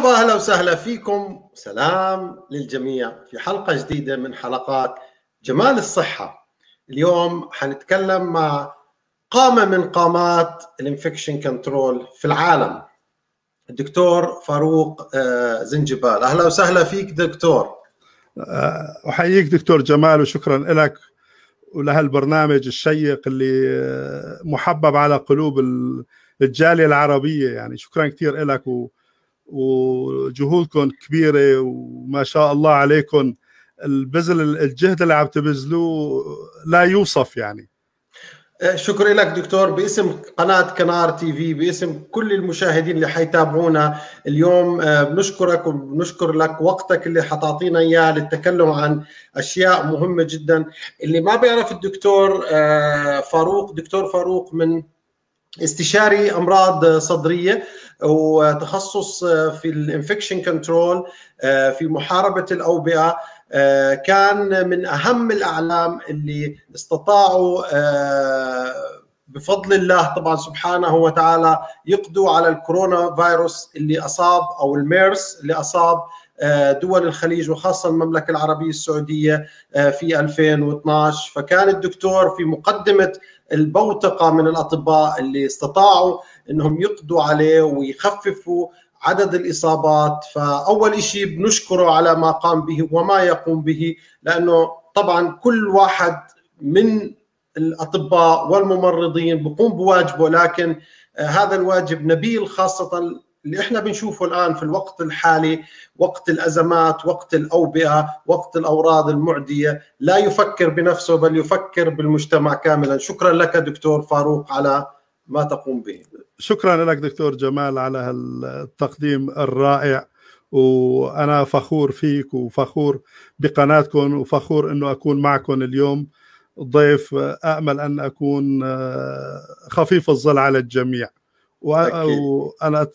مرحبا اهلا وسهلا فيكم سلام للجميع في حلقه جديده من حلقات جمال الصحه اليوم حنتكلم مع قامه من قامات الانفكشن كنترول في العالم الدكتور فاروق آه، زنجبال اهلا وسهلا فيك دكتور آه، احييك دكتور جمال وشكرا لك ولهالبرنامج الشيق اللي آه، محبب على قلوب الجاليه العربيه يعني شكرا كثير لك و... وجهودكم كبيره وما شاء الله عليكم البذل الجهد اللي عم تبذلوه لا يوصف يعني آه، شكرا لك دكتور باسم قناة كنار تي في باسم كل المشاهدين اللي حيتابعونا اليوم آه، بنشكرك وبنشكر لك وقتك اللي حتعطينا اياه للتكلم عن اشياء مهمة جدا اللي ما بيعرف الدكتور آه، فاروق دكتور فاروق من استشاري امراض صدريه هو تخصص آه، في الانفكشن آه، كنترول في محاربه الاوبئه آه، كان من اهم الاعلام اللي استطاعوا بفضل الله طبعا سبحانه وتعالى يقضوا على الكورونا فيروس اللي اصاب او الميرس اللي اصاب دول الخليج وخاصه المملكه العربيه السعوديه في 2012 فكان الدكتور في مقدمه البوتقه من الاطباء اللي استطاعوا انهم يقضوا عليه ويخففوا عدد الاصابات فاول شيء بنشكره على ما قام به وما يقوم به لانه طبعا كل واحد من الاطباء والممرضين بقوم بواجبه لكن هذا الواجب نبيل خاصه اللي احنا بنشوفه الان في الوقت الحالي وقت الازمات وقت الاوبئه وقت الاوراد المعديه لا يفكر بنفسه بل يفكر بالمجتمع كاملا شكرا لك دكتور فاروق على ما تقوم به شكرا لك دكتور جمال على هالتقديم الرائع وانا فخور فيك وفخور بقناتكم وفخور انه اكون معكم اليوم ضيف امل ان اكون آه، خفيف الظل على الجميع وانا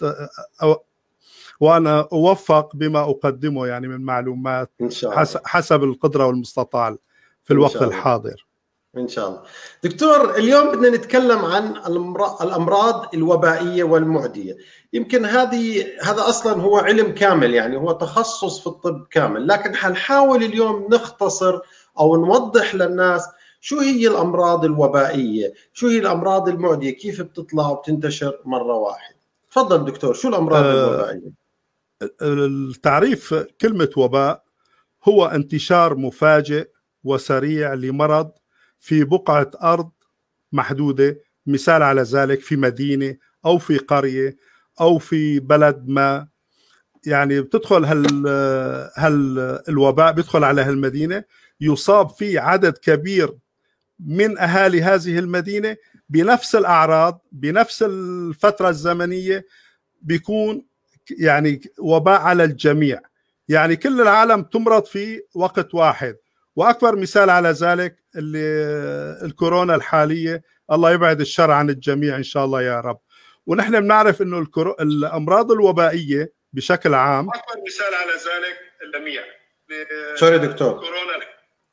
وانا اوفق بما اقدمه يعني من معلومات إن شاء الله. حسب القدره والمستطاع في الوقت الحاضر ان شاء الله. دكتور اليوم بدنا نتكلم عن الامراض الوبائيه والمعديه، يمكن هذه هذا اصلا هو علم كامل يعني هو تخصص في الطب كامل، لكن حنحاول اليوم نختصر او نوضح للناس شو هي الامراض الوبائيه؟ شو هي الامراض المعديه؟ كيف بتطلع وبتنتشر مره واحده؟ تفضل دكتور شو الامراض آه، الوبائيه؟ التعريف كلمه وباء هو انتشار مفاجئ وسريع لمرض في بقعه ارض محدوده مثال على ذلك في مدينه او في قريه او في بلد ما يعني بتدخل هال هال الوباء بيدخل على هالمدينه يصاب فيه عدد كبير من اهالي هذه المدينه بنفس الاعراض بنفس الفتره الزمنيه بيكون يعني وباء على الجميع يعني كل العالم تمرض في وقت واحد واكبر مثال على ذلك اللي الكورونا الحاليه الله يبعد الشر عن الجميع ان شاء الله يا رب ونحن بنعرف انه الكرو... الامراض الوبائيه بشكل عام اكبر مثال على ذلك الجميع سوري دكتور كورونا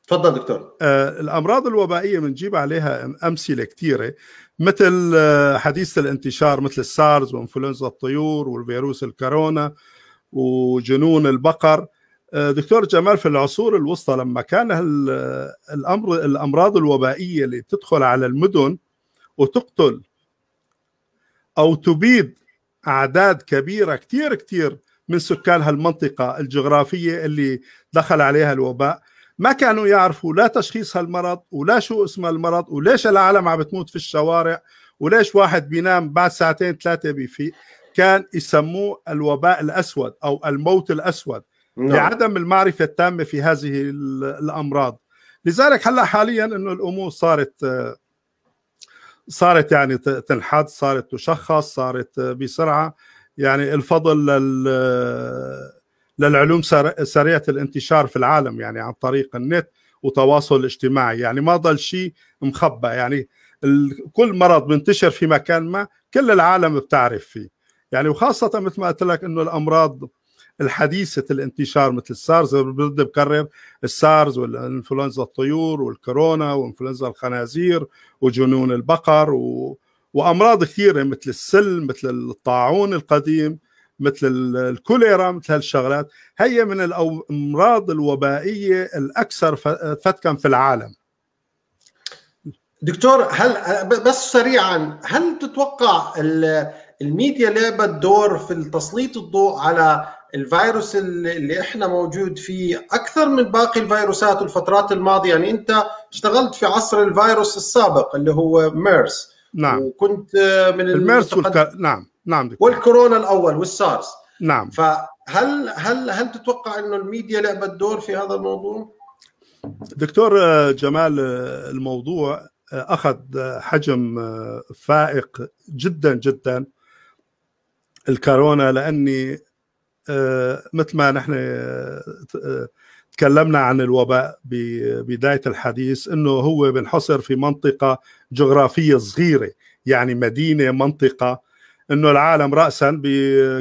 تفضل دكتور آه، الامراض الوبائيه بنجيب عليها امثله كثيره مثل آه، حديث الانتشار مثل السارز وانفلونزا الطيور والفيروس الكورونا وجنون البقر آه، دكتور جمال في العصور الوسطى لما كان الامر الامراض الوبائيه اللي بتدخل على المدن وتقتل او تبيد اعداد كبيره كثير كثير من سكان هالمنطقه الجغرافيه اللي دخل عليها الوباء ما كانوا يعرفوا لا تشخيص هالمرض ولا شو اسم المرض وليش العالم عم بتموت في الشوارع وليش واحد بينام بعد ساعتين ثلاثه بيفيق كان يسموه الوباء الاسود او الموت الاسود نعم. لعدم المعرفه التامه في هذه الامراض لذلك هلا حاليا انه الامور صارت صارت يعني تنحد صارت تشخص صارت بسرعه يعني الفضل لل للعلوم سريعه الانتشار في العالم يعني عن طريق النت وتواصل الاجتماعي يعني ما ضل شيء مخبى يعني كل مرض منتشر في مكان ما كل العالم بتعرف فيه يعني وخاصه مثل ما قلت لك انه الامراض الحديثة الانتشار مثل السارز بدي بكرر السارز والانفلونزا الطيور والكورونا وانفلونزا الخنازير وجنون البقر و... وامراض كثيره مثل السل مثل الطاعون القديم مثل الكوليرا مثل هالشغلات هي من الامراض الوبائيه الاكثر فتكا في العالم دكتور هل بس سريعا هل تتوقع الميديا لعبت دور في تسليط الضوء على الفيروس اللي احنا موجود فيه اكثر من باقي الفيروسات والفترات الماضيه يعني انت اشتغلت في عصر الفيروس السابق اللي هو ميرس نعم وكنت آه، من الميرس والك... نعم نعم دكتور. والكورونا الاول والسارس نعم فهل هل هل تتوقع انه الميديا لعبت دور في هذا الموضوع؟ دكتور آه، جمال آه، الموضوع اخذ حجم فائق جدا جدا الكورونا لاني آه، مثل ما نحن آه، تكلمنا عن الوباء ببداية الحديث أنه هو بنحصر في منطقة جغرافية صغيرة يعني مدينة منطقة أنه العالم رأسا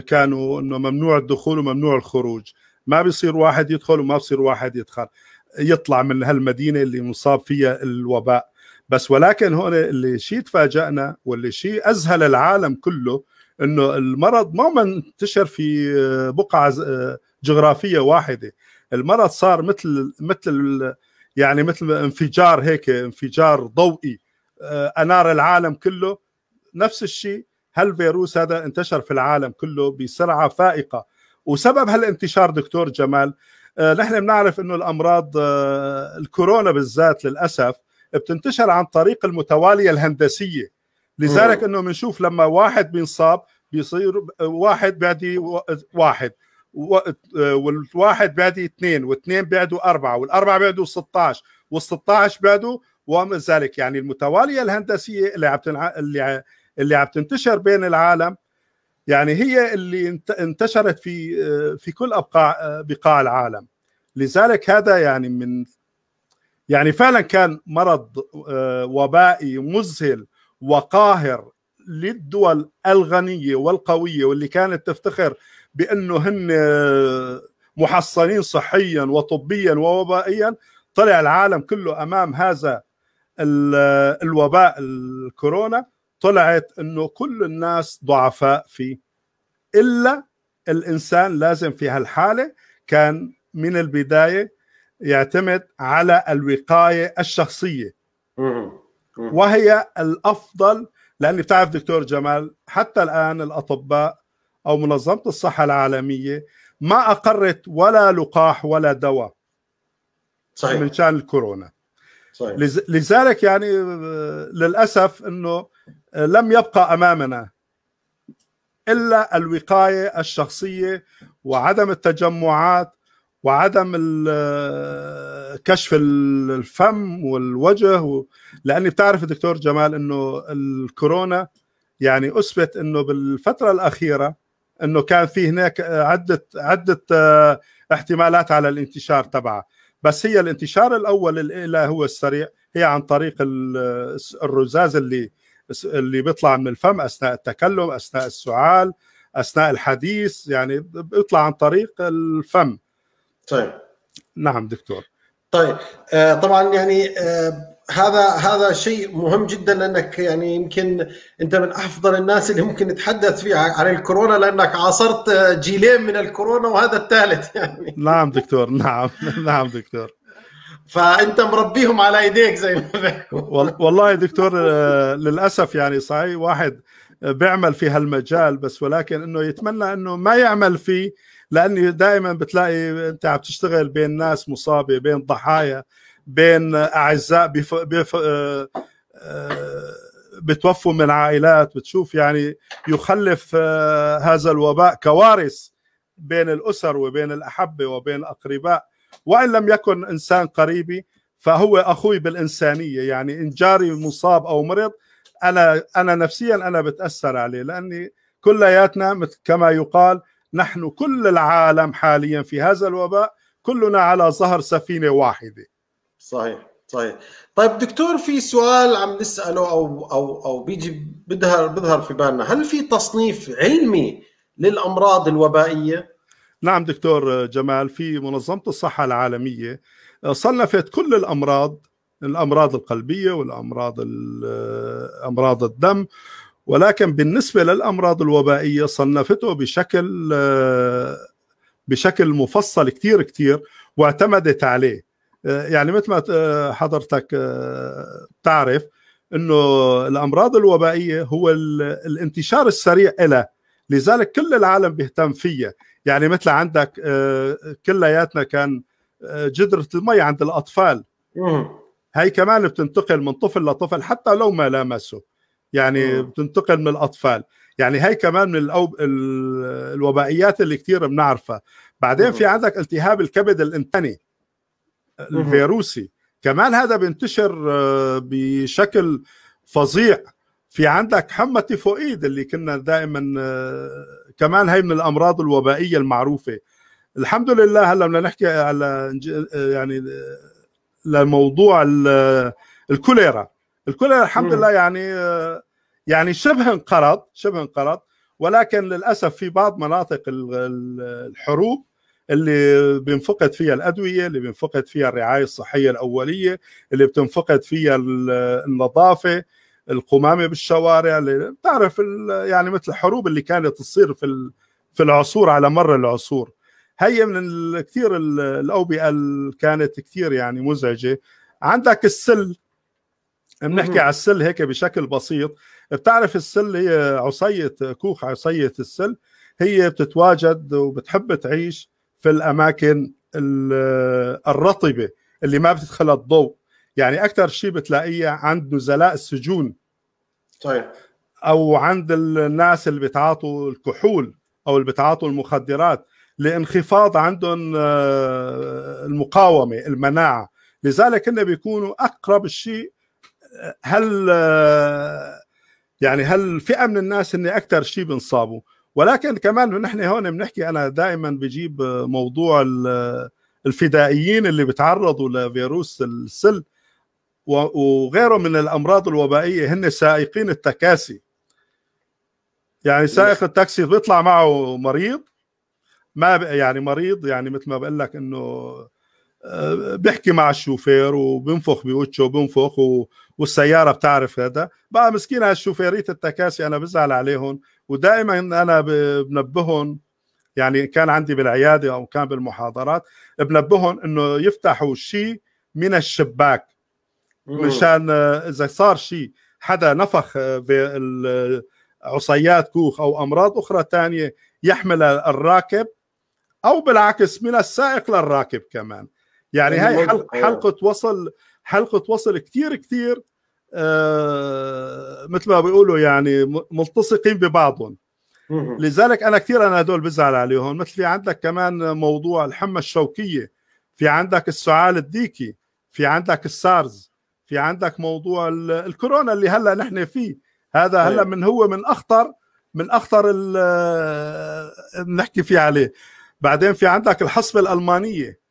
كانوا أنه ممنوع الدخول وممنوع الخروج ما بيصير واحد يدخل وما بيصير واحد يدخل يطلع من هالمدينة اللي مصاب فيها الوباء بس ولكن هون اللي شيء تفاجأنا واللي شيء أذهل العالم كله انه المرض ما منتشر في آه، بقعه آه، جغرافيه واحده المرض صار مثل مثل يعني مثل انفجار هيك انفجار ضوئي آه، انار العالم كله نفس الشيء هالفيروس هذا انتشر في العالم كله بسرعه فائقه وسبب هالانتشار دكتور جمال نحن بنعرف انه الامراض الكورونا بالذات للاسف بتنتشر عن طريق المتواليه الهندسيه لذلك انه بنشوف لما واحد بينصاب بيصير واحد بعدي واحد والواحد بعدي اثنين واثنين بعده اربعه والاربعه بعده 16 وال 16 بعده وما ذلك يعني المتواليه الهندسيه اللي عم اللي اللي عم تنتشر بين العالم يعني هي اللي انتشرت في في كل ابقاع بقاع العالم لذلك هذا يعني من يعني فعلا كان مرض آه، وبائي مذهل وقاهر للدول الغنية والقوية واللي كانت تفتخر بأنه هن محصنين صحيا وطبيا ووبائيا طلع العالم كله أمام هذا الوباء الكورونا طلعت أنه كل الناس ضعفاء فيه إلا الإنسان لازم في هالحالة كان من البداية يعتمد على الوقاية الشخصية وهي الافضل لاني بتعرف دكتور جمال حتى الان الاطباء او منظمه الصحه العالميه ما اقرت ولا لقاح ولا دواء صحيح من شان الكورونا صحيح. لذلك يعني آه، للاسف انه آه، لم يبقى امامنا الا الوقايه الشخصيه وعدم التجمعات وعدم كشف الفم والوجه لاني بتعرف دكتور جمال انه الكورونا يعني اثبت انه بالفتره الاخيره انه كان في هناك عده عده احتمالات على الانتشار تبعها بس هي الانتشار الاول اللي هو السريع هي عن طريق الرزاز اللي اللي بيطلع من الفم اثناء التكلم اثناء السعال اثناء الحديث يعني بيطلع عن طريق الفم طيب نعم دكتور طيب آه، طبعا يعني آه، هذا هذا شيء مهم جدا لانك يعني يمكن انت من افضل الناس اللي ممكن نتحدث فيها عن الكورونا لانك عاصرت آه، جيلين من الكورونا وهذا الثالث يعني نعم دكتور نعم نعم دكتور فانت مربيهم على ايديك زي ما والله دكتور للاسف يعني صحيح واحد بيعمل في هالمجال بس ولكن انه يتمنى انه ما يعمل فيه لاني دائما بتلاقي انت عم تشتغل بين ناس مصابه بين ضحايا بين اعزاء بف... بف... آه، آه، بتوفوا من عائلات بتشوف يعني يخلف آه، هذا الوباء كوارث بين الاسر وبين الاحبه وبين الاقرباء وان لم يكن انسان قريبي فهو اخوي بالانسانيه يعني ان جاري مصاب او مرض انا انا نفسيا انا بتاثر عليه لاني كلياتنا كما يقال نحن كل العالم حاليا في هذا الوباء كلنا على ظهر سفينه واحده صحيح صحيح طيب دكتور في سؤال عم نساله او او او بيجي بيظهر بيظهر في بالنا هل في تصنيف علمي للامراض الوبائيه نعم دكتور جمال في منظمه الصحه العالميه صنفت كل الامراض الامراض القلبيه والامراض امراض الدم ولكن بالنسبة للأمراض الوبائية صنفته بشكل بشكل مفصل كتير كتير واعتمدت عليه يعني مثل ما حضرتك تعرف انه الامراض الوبائيه هو الانتشار السريع لها لذلك كل العالم بيهتم فيها يعني مثل عندك كلياتنا كان جدرة المي عند الأطفال هاي كمان بتنتقل من طفل لطفل حتى لو ما لامسه يعني آه. بتنتقل من الاطفال يعني هي كمان من الأوب... الوبائيات اللي كثير بنعرفها بعدين في عندك التهاب الكبد الانتني الفيروسي كمان هذا بينتشر آه، بشكل فظيع في عندك حمى تيفوئيد اللي كنا دائما آه، كمان هي من الامراض الوبائيه المعروفه الحمد لله هلا بدنا نحكي على يعني لموضوع الكوليرا الكل الحمد لله يعني يعني شبه انقرض شبه انقرض ولكن للاسف في بعض مناطق الحروب اللي بينفقد فيها الادويه اللي بينفقد فيها الرعايه الصحيه الاوليه اللي بتنفقد فيها النظافه القمامه بالشوارع بتعرف يعني مثل الحروب اللي كانت تصير في في العصور على مر العصور هي من كثير الاوبئه اللي كانت كثير يعني مزعجه عندك السل بنحكي على السل هيك بشكل بسيط بتعرف السل هي عصيه كوخ عصيه السل هي بتتواجد وبتحب تعيش في الاماكن الرطبه اللي ما بتدخلها الضوء يعني اكثر شيء بتلاقيه عند نزلاء السجون طيب او عند الناس اللي بتعاطوا الكحول او اللي بتعاطوا المخدرات لانخفاض عندهم آه، المقاومه المناعه لذلك هن بيكونوا اقرب شيء هل يعني هل فئه من الناس هن اكثر شيء بنصابوا ولكن كمان نحن هون بنحكي انا دائما بجيب موضوع الفدائيين اللي بتعرضوا لفيروس السل وغيره من الامراض الوبائيه هن سائقين التكاسي يعني سائق نعم. التاكسي بيطلع معه مريض ما يعني مريض يعني مثل ما بقول لك انه بيحكي مع الشوفير وبنفخ بوجهه وبينفخ و... والسياره بتعرف هذا بقى مسكين هالشوفيريت التكاسي انا بزعل عليهم ودائما انا بنبههم يعني كان عندي بالعياده او كان بالمحاضرات بنبههم انه يفتحوا شيء من الشباك مشان آه، اذا صار شيء حدا نفخ آه، بالعصيات كوخ او امراض اخرى ثانيه يحمل الراكب او بالعكس من السائق للراكب كمان يعني هاي حلقة, حلقة وصل حلقة وصل كثير كثير آه مثل ما بيقولوا يعني ملتصقين ببعضهم لذلك انا كثير انا هدول بزعل عليهم مثل في عندك كمان موضوع الحمى الشوكيه في عندك السعال الديكي في عندك السارز في عندك موضوع الكورونا اللي هلا نحن فيه هذا هلا أيوه. من هو من اخطر من اخطر نحكي فيه عليه بعدين في عندك الحصبه الالمانيه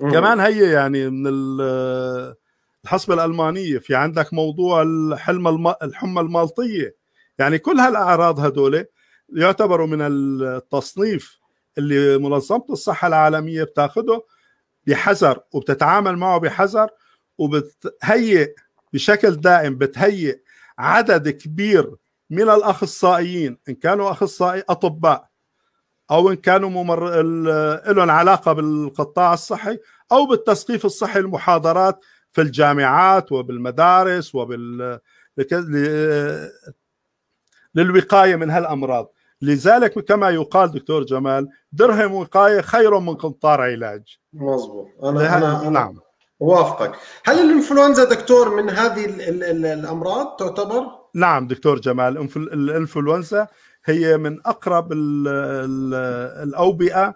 كمان هي يعني من الحصبه الالمانيه في عندك موضوع الحلمه الحمى المالطيه يعني كل هالاعراض هدول يعتبروا من التصنيف اللي منظمه الصحه العالميه بتاخده بحذر وبتتعامل معه بحذر وبتهيئ بشكل دائم بتهيئ عدد كبير من الاخصائيين ان كانوا اخصائي اطباء او ان كانوا ممر... لهم علاقه بالقطاع الصحي او بالتثقيف الصحي المحاضرات في الجامعات وبالمدارس وبال للوقايه من هالامراض لذلك كما يقال دكتور جمال درهم وقايه خير من قنطار علاج مظبوط انا انا نعم وافقك هل الانفلونزا دكتور من هذه الـ الـ الـ الامراض تعتبر نعم دكتور جمال الانفلونزا هي من اقرب ال ال الاوبئه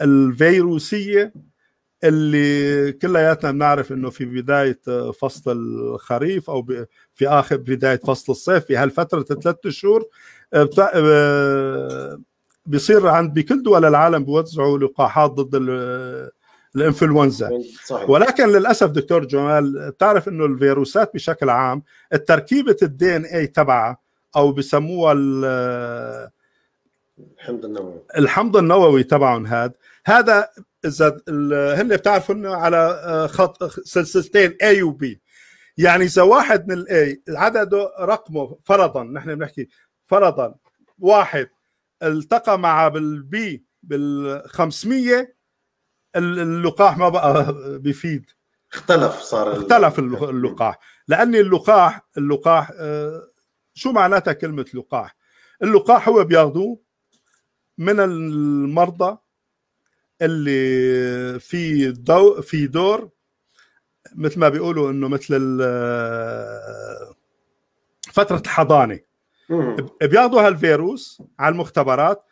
الفيروسيه اللي كلياتنا بنعرف انه في بدايه فصل الخريف او في اخر بدايه فصل الصيف في هالفتره ثلاث شهور آه، بصير آه، عند بكل دول العالم بيوزعوا لقاحات ضد الانفلونزا ولكن للاسف دكتور جمال بتعرف انه الفيروسات بشكل عام تركيبه الدي ان اي تبعها او بسموها الحمض النووي الحمض النووي تبعهم هذا هذا اذا هن بتعرفوا انه على آه، خط آه، سلسلتين اي وبي يعني اذا واحد من الاي عدده رقمه فرضا نحن بنحكي فرضا واحد التقى مع بالبي بال 500 اللقاح ما بقى بفيد اختلف صار اختلف اللقاح لاني اللقاح اللقاح آه، شو معناتها كلمه لقاح اللقاح هو بياخذوه من المرضى اللي في دو في دور مثل ما بيقولوا انه مثل فتره الحضانه بياخذوا هالفيروس على المختبرات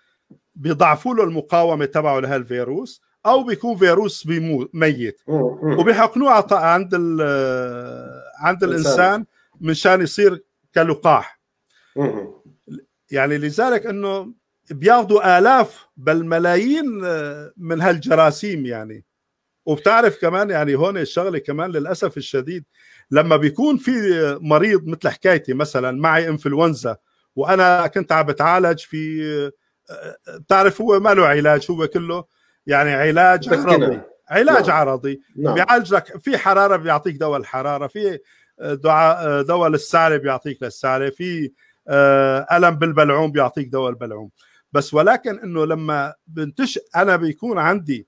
بيضعفوا له المقاومه تبعه لهالفيروس او بيكون فيروس بيموت ميت وبيحقنوه عند عند الانسان مشان يصير كلقاح يعني لذلك انه بياخذوا الاف بل ملايين آه، من هالجراثيم يعني وبتعرف كمان يعني هون الشغله كمان للاسف الشديد لما بيكون في مريض مثل حكايتي مثلا معي انفلونزا وانا كنت عم بتعالج في آه، آه، بتعرف هو ما له علاج هو كله يعني علاج عرضي علاج نعم. عرضي نعم. بيعالج لك في حراره بيعطيك دواء الحراره في دعاء دواء للسعره بيعطيك للسعره في آه، الم بالبلعوم بيعطيك دواء البلعوم بس ولكن انه لما بنتش انا بيكون عندي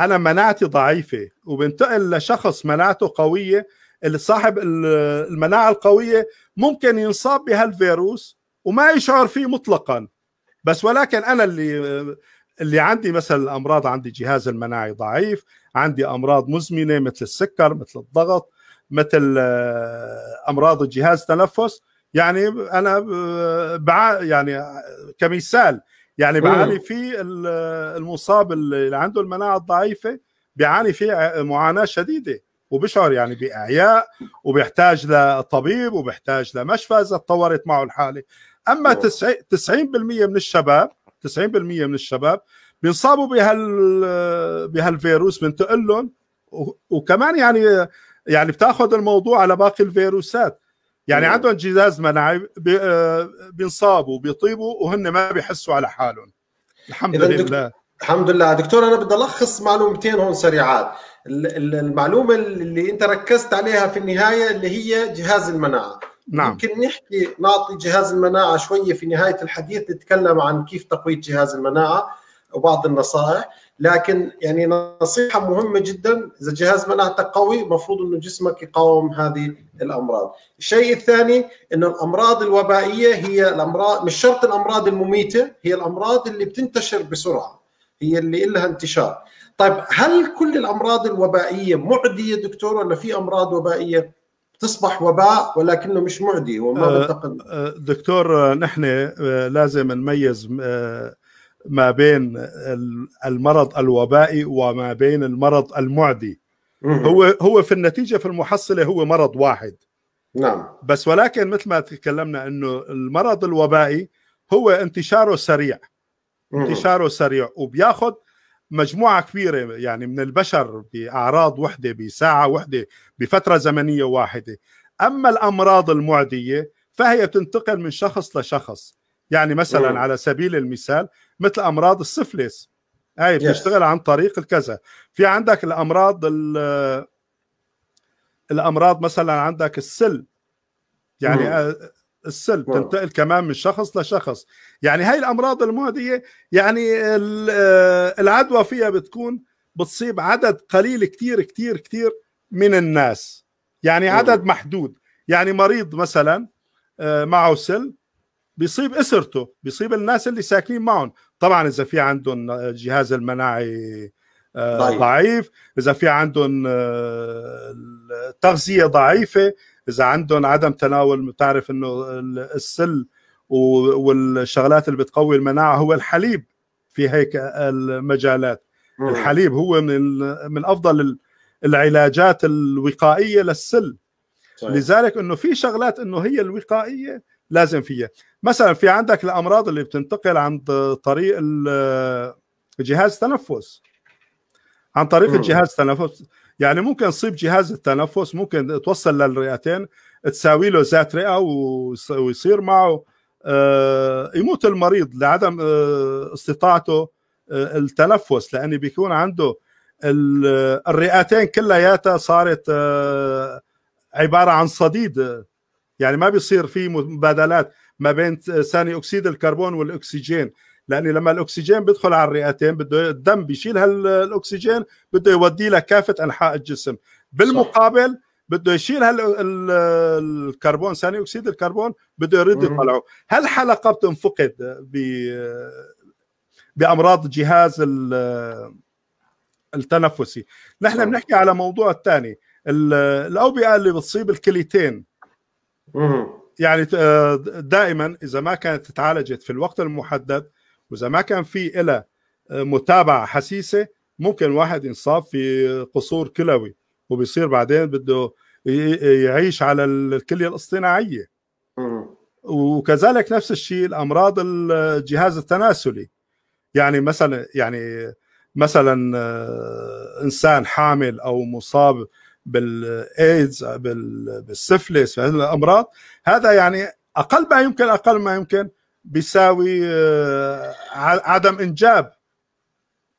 انا مناعتي ضعيفه وبنتقل لشخص مناعته قويه اللي صاحب المناعه القويه ممكن ينصاب بهالفيروس وما يشعر فيه مطلقا بس ولكن انا اللي اللي عندي مثلا الامراض عندي جهاز المناعي ضعيف عندي امراض مزمنه مثل السكر مثل الضغط مثل آه، امراض الجهاز التنفس يعني انا آه، بع يعني آه، كمثال يعني بعاني في المصاب اللي عنده المناعه الضعيفه بيعاني في معاناه شديده وبشعر يعني باعياء وبيحتاج لطبيب وبيحتاج لمشفى اذا تطورت معه الحاله اما 90% من الشباب 90% من الشباب بينصابوا بهال بهالفيروس بنتقل لهم وكمان يعني يعني بتاخذ الموضوع على باقي الفيروسات يعني عندهم جهاز مناعي آه، بينصابوا بيطيبوا وهن ما بيحسوا على حالهم الحمد لله الحمد لله دكتور انا بدي الخص معلومتين هون سريعات المعلومه اللي انت ركزت عليها في النهايه اللي هي جهاز المناعه نعم ممكن نحكي نعطي جهاز المناعه شويه في نهايه الحديث نتكلم عن كيف تقويه جهاز المناعه وبعض النصائح لكن يعني نصيحه مهمه جدا اذا جهاز مناعتك قوي المفروض انه جسمك يقاوم هذه الامراض. الشيء الثاني انه الامراض الوبائيه هي الامراض مش شرط الامراض المميته هي الامراض اللي بتنتشر بسرعه هي اللي لها انتشار. طيب هل كل الامراض الوبائيه معديه دكتور ولا في امراض وبائيه تصبح وباء ولكنه مش معدي وما بنتقل آه، آه، دكتور آه، نحن لازم نميز ما بين المرض الوبائي وما بين المرض المعدي هو هو في النتيجه في المحصله هو مرض واحد نعم بس ولكن مثل ما تكلمنا انه المرض الوبائي هو انتشاره سريع انتشاره سريع وبياخذ مجموعه كبيره يعني من البشر باعراض وحده بساعه وحده بفتره زمنيه واحده اما الامراض المعديه فهي بتنتقل من شخص لشخص يعني مثلا على سبيل المثال مثل امراض السفلس هاي بتشتغل عن طريق الكذا في عندك الامراض الامراض مثلا عندك السل يعني السل تنتقل كمان من شخص لشخص يعني هاي الامراض المعديه يعني العدوى فيها بتكون بتصيب عدد قليل كتير كتير كتير من الناس يعني عدد محدود يعني مريض مثلا معه سل بيصيب اسرته بيصيب الناس اللي ساكنين معهم طبعا اذا في عندهم الجهاز المناعي آه، ضعيف, ضعيف. اذا في عندهم آه، تغذيه ضعيفه اذا عندهم عدم تناول بتعرف انه السل والشغلات اللي بتقوي المناعه هو الحليب في هيك آه، المجالات الحليب هو من من افضل العلاجات الوقائيه للسل صحيح. لذلك انه في شغلات انه هي الوقائيه لازم فيها مثلا في عندك الامراض اللي بتنتقل عن طريق جهاز تنفس عن طريق الجهاز التنفس يعني ممكن تصيب جهاز التنفس ممكن توصل للرئتين تساوي له ذات رئه ويصير معه آه، يموت المريض لعدم آه، استطاعته آه، التنفس لانه بيكون عنده الرئتين كلياتها صارت عباره عن صديد يعني ما بيصير في مبادلات ما بين ثاني اكسيد الكربون والاكسجين لاني لما الاكسجين بيدخل على الرئتين بده الدم بيشيل هالاكسجين بده يوديه لكافه انحاء الجسم بالمقابل صح. بده يشيل الكربون ثاني اكسيد الكربون بده يرد يطلعه هالحلقه بتنفقد ب بامراض الجهاز التنفسي نحن نعم. بنحكي على موضوع الثاني الاوبئه اللي بتصيب الكليتين يعني آه، دائما اذا ما كانت تعالجت في الوقت المحدد واذا ما كان في لها آه، متابعه حسيسه ممكن واحد ينصاب في قصور كلوي وبيصير بعدين بده يعيش على الكليه الاصطناعيه وكذلك نفس الشيء الامراض الجهاز التناسلي يعني مثلا يعني مثلا آه، انسان حامل او مصاب بالايدز بالسفلس هذه الامراض هذا يعني اقل ما يمكن اقل ما يمكن بيساوي آه، عدم انجاب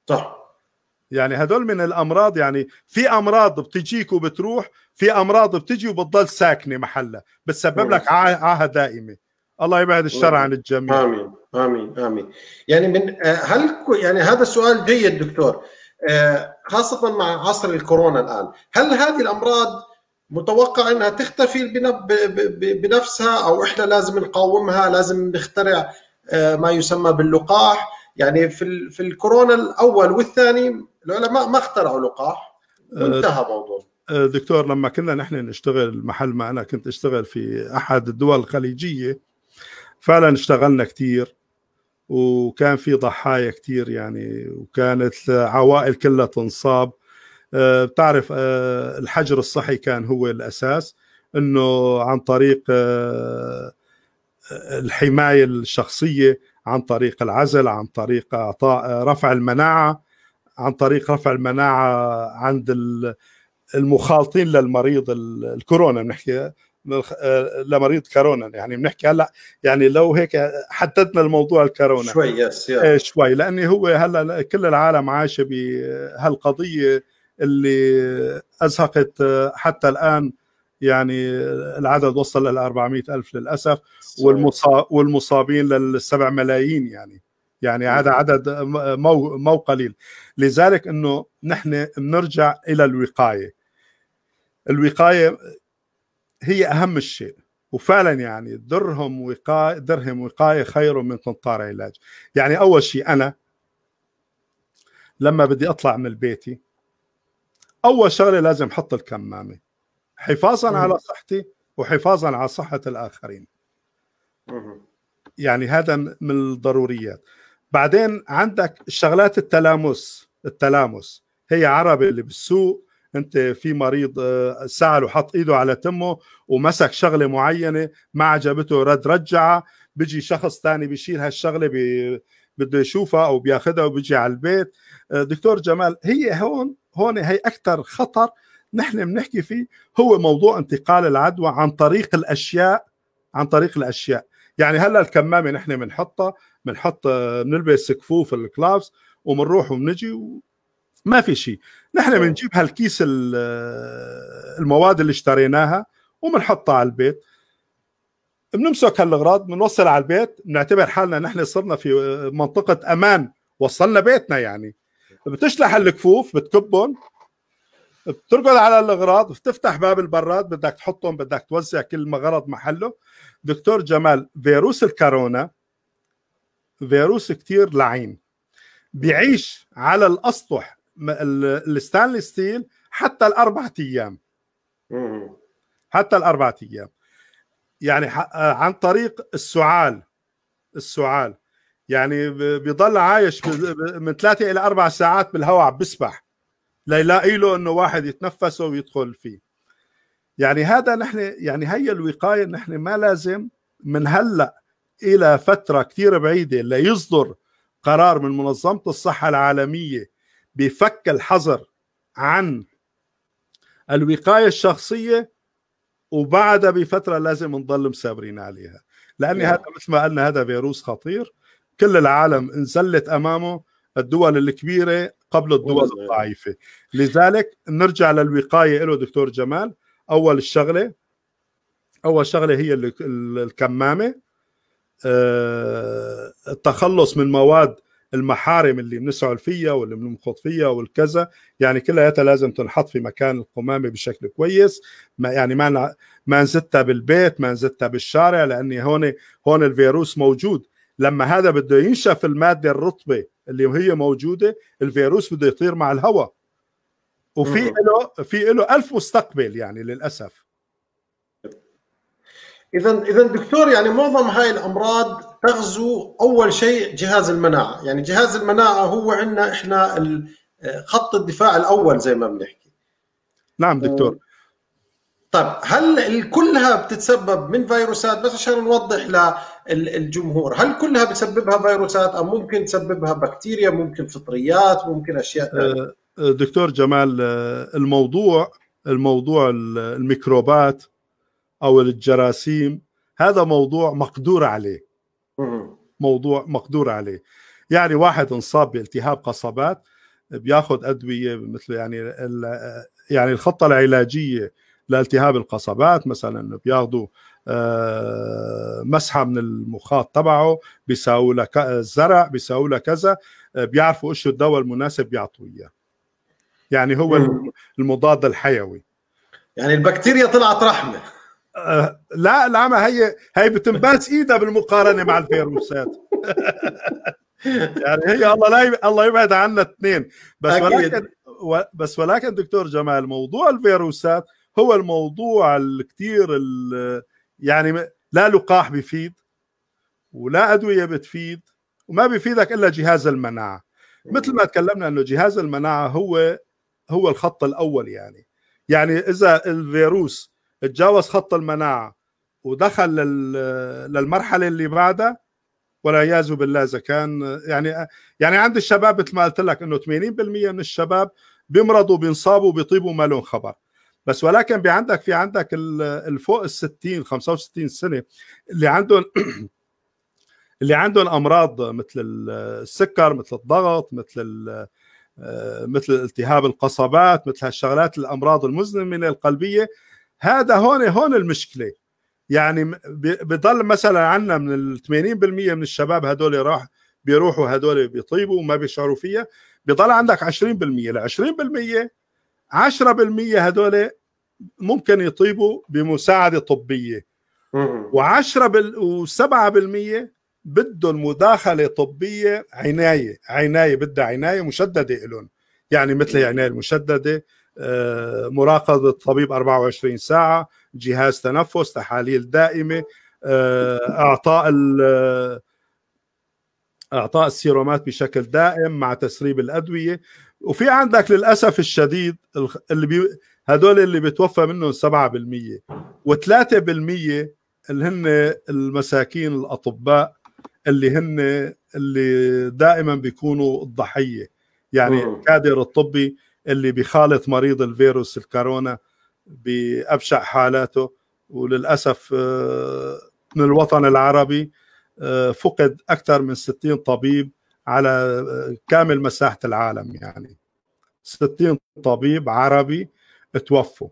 صح يعني هدول من الامراض يعني في امراض بتجيك وبتروح في امراض بتجي وبتضل ساكنه محلها بتسبب لك عاهه دائمه الله يبعد الشر عن الجميع امين امين امين يعني من آه، هل يعني هذا السؤال جيد دكتور آه، خاصة مع عصر الكورونا الآن هل هذه الأمراض متوقع أنها تختفي بنفسها أو إحنا لازم نقاومها لازم نخترع آه، ما يسمى باللقاح يعني في في الكورونا الأول والثاني العلماء ما اخترعوا لقاح آه، وانتهى موضوع آه، دكتور لما كنا نحن نشتغل محل ما أنا كنت أشتغل في أحد الدول الخليجية فعلا اشتغلنا كثير وكان في ضحايا كثير يعني وكانت عوائل كلها تنصاب آه، بتعرف آه، الحجر الصحي كان هو الاساس انه عن طريق آه، الحمايه الشخصيه عن طريق العزل عن طريق اعطاء رفع المناعه عن طريق رفع المناعه عند المخالطين للمريض الكورونا بنحكي آه، لمريض كورونا يعني بنحكي هلا يعني لو هيك حددنا الموضوع الكورونا شوي يس إيه، يس. شوي لاني هو هلا كل العالم عايشه بهالقضيه اللي ازهقت آه، حتى الان يعني العدد وصل لل 400 ألف للأسف والمصابين لل 7 ملايين يعني يعني هذا عدد مو, مو قليل لذلك أنه نحن بنرجع إلى الوقاية الوقاية هي اهم شيء وفعلا يعني درهم وقاية درهم وقاية خير من قنطار علاج يعني أول شيء أنا لما بدي أطلع من بيتي أول شغلة لازم أحط الكمامة حفاظا مم. على صحتي وحفاظا على صحة الآخرين مم. يعني هذا من الضروريات بعدين عندك الشغلات التلامس التلامس هي عربي اللي بالسوق انت في مريض آه، سأل وحط ايده على تمه ومسك شغله معينه ما عجبته رد رجعها بيجي شخص ثاني بيشيل هالشغله بي بده يشوفها او بياخذها وبيجي على البيت آه، دكتور جمال هي هون هون هي اكثر خطر نحن بنحكي فيه هو موضوع انتقال العدوى عن طريق الاشياء عن طريق الاشياء يعني هلا الكمامه نحن بنحطها بنحط آه، بنلبس كفوف الكلافز وبنروح وبنجي ما في شيء نحن إيه. بنجيب هالكيس المواد اللي اشتريناها وبنحطها على البيت بنمسك هالاغراض بنوصل على البيت بنعتبر حالنا نحن صرنا في منطقه امان وصلنا بيتنا يعني بتشلح الكفوف بتكبهم بترقد على الاغراض بتفتح باب البراد بدك تحطهم بدك توزع كل مغرض غرض محله دكتور جمال فيروس الكورونا فيروس كتير لعين بيعيش على الاسطح الستانلي ستيل حتى الاربع ايام حتى الاربع ايام يعني آه، عن طريق السعال السعال يعني بيضل عايش من ثلاثة إلى أربع ساعات بالهواء عم بسبح ليلاقي له إنه واحد يتنفسه ويدخل فيه يعني هذا نحن يعني هي الوقاية نحن ما لازم من هلأ إلى فترة كثير بعيدة ليصدر قرار من منظمة الصحة العالمية بفك الحظر عن الوقايه الشخصيه وبعدها بفتره لازم نضل مثابرين عليها لان نعم. هذا مثل ما قلنا هذا فيروس خطير كل العالم انزلت امامه الدول الكبيره قبل الدول الضعيفه لذلك نرجع للوقايه له دكتور جمال اول الشغله اول شغله هي الكمامه آه، التخلص من مواد المحارم اللي بنسعل فيها واللي بنمخض فيها والكذا يعني كلها لازم تنحط في مكان القمامه بشكل كويس ما يعني ما ما نزتها بالبيت ما نزتها بالشارع لاني هون هون الفيروس موجود لما هذا بده ينشف الماده الرطبه اللي هي موجوده الفيروس بده يطير مع الهواء وفي له في له ألف مستقبل يعني للاسف اذا اذا دكتور يعني معظم هاي الامراض تغزو اول شيء جهاز المناعه، يعني جهاز المناعه هو عندنا احنا خط الدفاع الاول زي ما بنحكي. نعم دكتور. طيب هل كلها بتتسبب من فيروسات بس عشان نوضح للجمهور هل كلها بتسببها فيروسات ام ممكن تسببها بكتيريا ممكن فطريات ممكن اشياء ثانيه أه، أه، دكتور جمال أه، الموضوع الموضوع الميكروبات او الجراثيم هذا موضوع مقدور عليه موضوع مقدور عليه يعني واحد انصاب بالتهاب قصبات بياخذ ادويه مثل يعني يعني الخطه العلاجيه لالتهاب القصبات مثلا بياخذوا آه، مسحه من المخاط تبعه بيساووا لك زرع بيساووا لك كذا بيعرفوا ايش الدواء المناسب بيعطوا اياه يعني هو المضاد الحيوي يعني البكتيريا طلعت رحمه لا لا ما هي هي بتنباس ايدها بالمقارنه مع الفيروسات يعني هي الله لا يب... الله يبعد عنا الاثنين بس ولكن و... بس ولكن دكتور جمال موضوع الفيروسات هو الموضوع الكثير ال... يعني لا لقاح بفيد ولا ادويه بتفيد وما بفيدك الا جهاز المناعه مثل ما تكلمنا انه جهاز المناعه هو هو الخط الاول يعني يعني اذا الفيروس تجاوز خط المناعه ودخل للمرحله اللي بعدها والعياذ بالله اذا كان يعني يعني عند الشباب مثل ما قلت لك انه 80% من الشباب بيمرضوا بينصابوا بيطيبوا ما لهم خبر بس ولكن عندك في عندك الفوق ال 60 65 سنه اللي عندهم اللي عندهم امراض مثل السكر مثل الضغط مثل آه، مثل التهاب القصبات مثل هالشغلات الامراض المزمنه القلبيه هذا هون هون المشكله يعني بضل مثلا عندنا من ال 80% من الشباب هدول راح بيروحوا هدول بيطيبوا وما بيشعروا فيها بضل عندك 20% ل 20% 10% هدول ممكن يطيبوا بمساعده طبيه و10 و7% بدهم مداخله طبيه عنايه عنايه بدها عنايه مشدده لهم يعني مثل العنايه المشدده آه، مراقبه الطبيب 24 ساعه جهاز تنفس تحاليل دائمه آه، اعطاء آه، اعطاء السيرومات بشكل دائم مع تسريب الادويه وفي عندك للاسف الشديد اللي بي هدول اللي بتوفى منهم 7% و3% اللي هن المساكين الاطباء اللي هن اللي دائما بيكونوا الضحيه يعني الكادر الطبي اللي بيخالط مريض الفيروس الكورونا بابشع حالاته وللاسف آه، من الوطن العربي آه، فقد اكثر من 60 طبيب على آه، كامل مساحه العالم يعني 60 طبيب عربي توفوا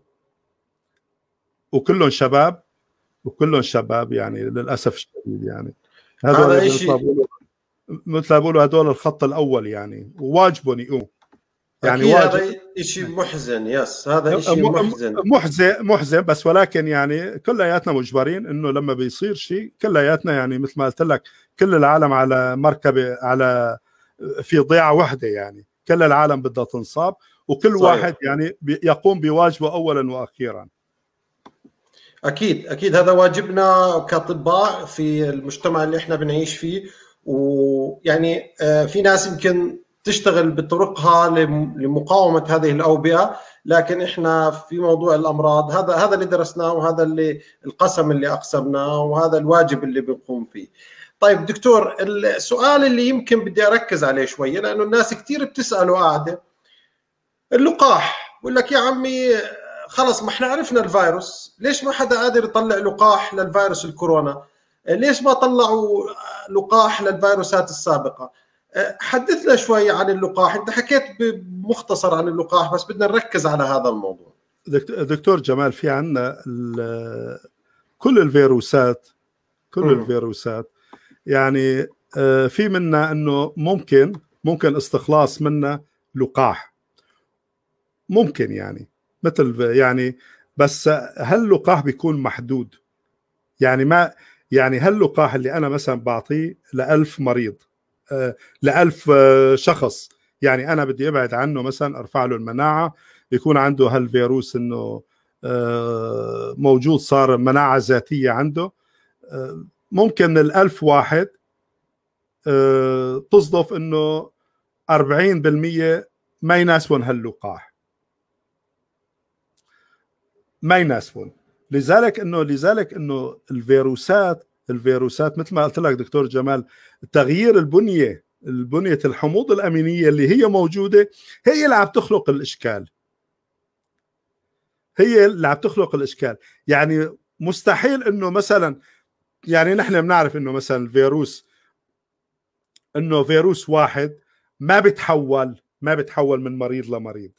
وكلهم شباب وكلهم شباب يعني للاسف الشديد يعني هذول مثل ما بقولوا هذول الخط الاول يعني وواجبهم يقوموا يعني واجد شيء محزن يس هذا شيء محزن محزن محزن بس ولكن يعني كلياتنا مجبرين انه لما بيصير شيء كلياتنا يعني مثل ما قلت لك كل العالم على مركبه على في ضيعه وحده يعني كل العالم بدها تنصاب وكل صحيح. واحد يعني يقوم بواجبه اولا واخيرا اكيد اكيد هذا واجبنا كاطباء في المجتمع اللي احنا بنعيش فيه ويعني آه، في ناس يمكن تشتغل بطرقها لمقاومه هذه الاوبئه لكن احنا في موضوع الامراض هذا هذا اللي درسناه وهذا اللي القسم اللي اقسمناه وهذا الواجب اللي بنقوم فيه طيب دكتور السؤال اللي يمكن بدي اركز عليه شويه لانه الناس كثير بتساله قاعده اللقاح بقول لك يا عمي خلص ما احنا عرفنا الفيروس ليش ما حدا قادر يطلع لقاح للفيروس الكورونا ليش ما طلعوا لقاح للفيروسات السابقه حدثنا شوي عن اللقاح انت حكيت بمختصر عن اللقاح بس بدنا نركز على هذا الموضوع دكتور جمال في عندنا كل الفيروسات كل م. الفيروسات يعني آه، في منا انه ممكن ممكن استخلاص منا لقاح ممكن يعني مثل يعني بس هل اللقاح بيكون محدود يعني ما يعني هل اللقاح اللي انا مثلا بعطيه لألف مريض آه، لألف آه، شخص يعني أنا بدي أبعد عنه مثلا أرفع له المناعة يكون عنده هالفيروس أنه آه، موجود صار مناعة ذاتية عنده ممكن من الألف واحد تصدف أنه 40% ما يناسبهم هاللقاح ما يناسبهم لذلك انه لذلك انه الفيروسات الفيروسات مثل ما قلت لك دكتور جمال تغيير البنيه البنيه الحموض الامينيه اللي هي موجوده هي اللي عم تخلق الاشكال هي اللي عم تخلق الاشكال يعني مستحيل انه مثلا يعني نحن بنعرف انه مثلا الفيروس انه فيروس واحد ما بيتحول ما بيتحول من مريض لمريض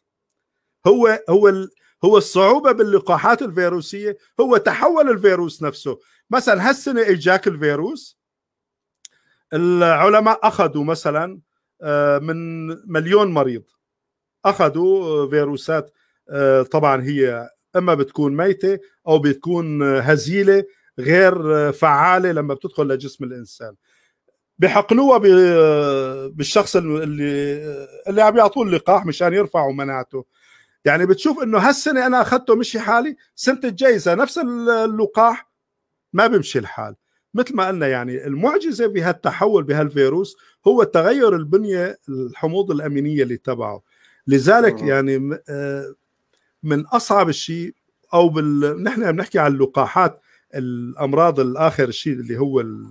هو هو هو الصعوبه باللقاحات الفيروسيه هو تحول الفيروس نفسه مثلا هالسنه اجاك الفيروس العلماء اخذوا مثلا آه، من مليون مريض اخذوا آه، فيروسات آه، طبعا هي اما بتكون ميته او بتكون هزيله غير فعاله لما بتدخل لجسم الانسان بحقنوها بالشخص اللي اللي عم يعطوه اللقاح مشان يرفعوا مناعته يعني بتشوف انه هالسنه انا اخذته مشي حالي سنه الجايزه نفس اللقاح ما بيمشي الحال مثل ما قلنا يعني المعجزه بهالتحول بهالفيروس هو تغير البنيه الحموض الامينيه اللي تبعه لذلك أوه. يعني آه، من اصعب الشيء او بال... نحن بنحكي عن اللقاحات الامراض الاخر شيء اللي هو ال...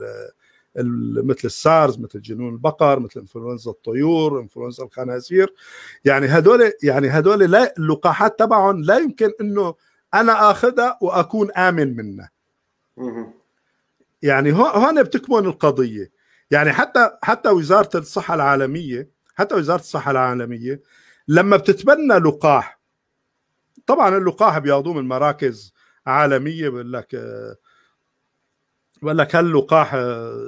ال... مثل السارز مثل جنون البقر مثل انفلونزا الطيور انفلونزا الخنازير يعني هدول يعني هدول لا اللقاحات تبعهم لا يمكن انه انا اخذها واكون امن منها يعني هون بتكمن القضيه يعني حتى حتى وزاره الصحه العالميه حتى وزاره الصحه العالميه لما بتتبنى لقاح طبعا اللقاح بياخذوه من مراكز عالميه بقول لك بقول لك هاللقاح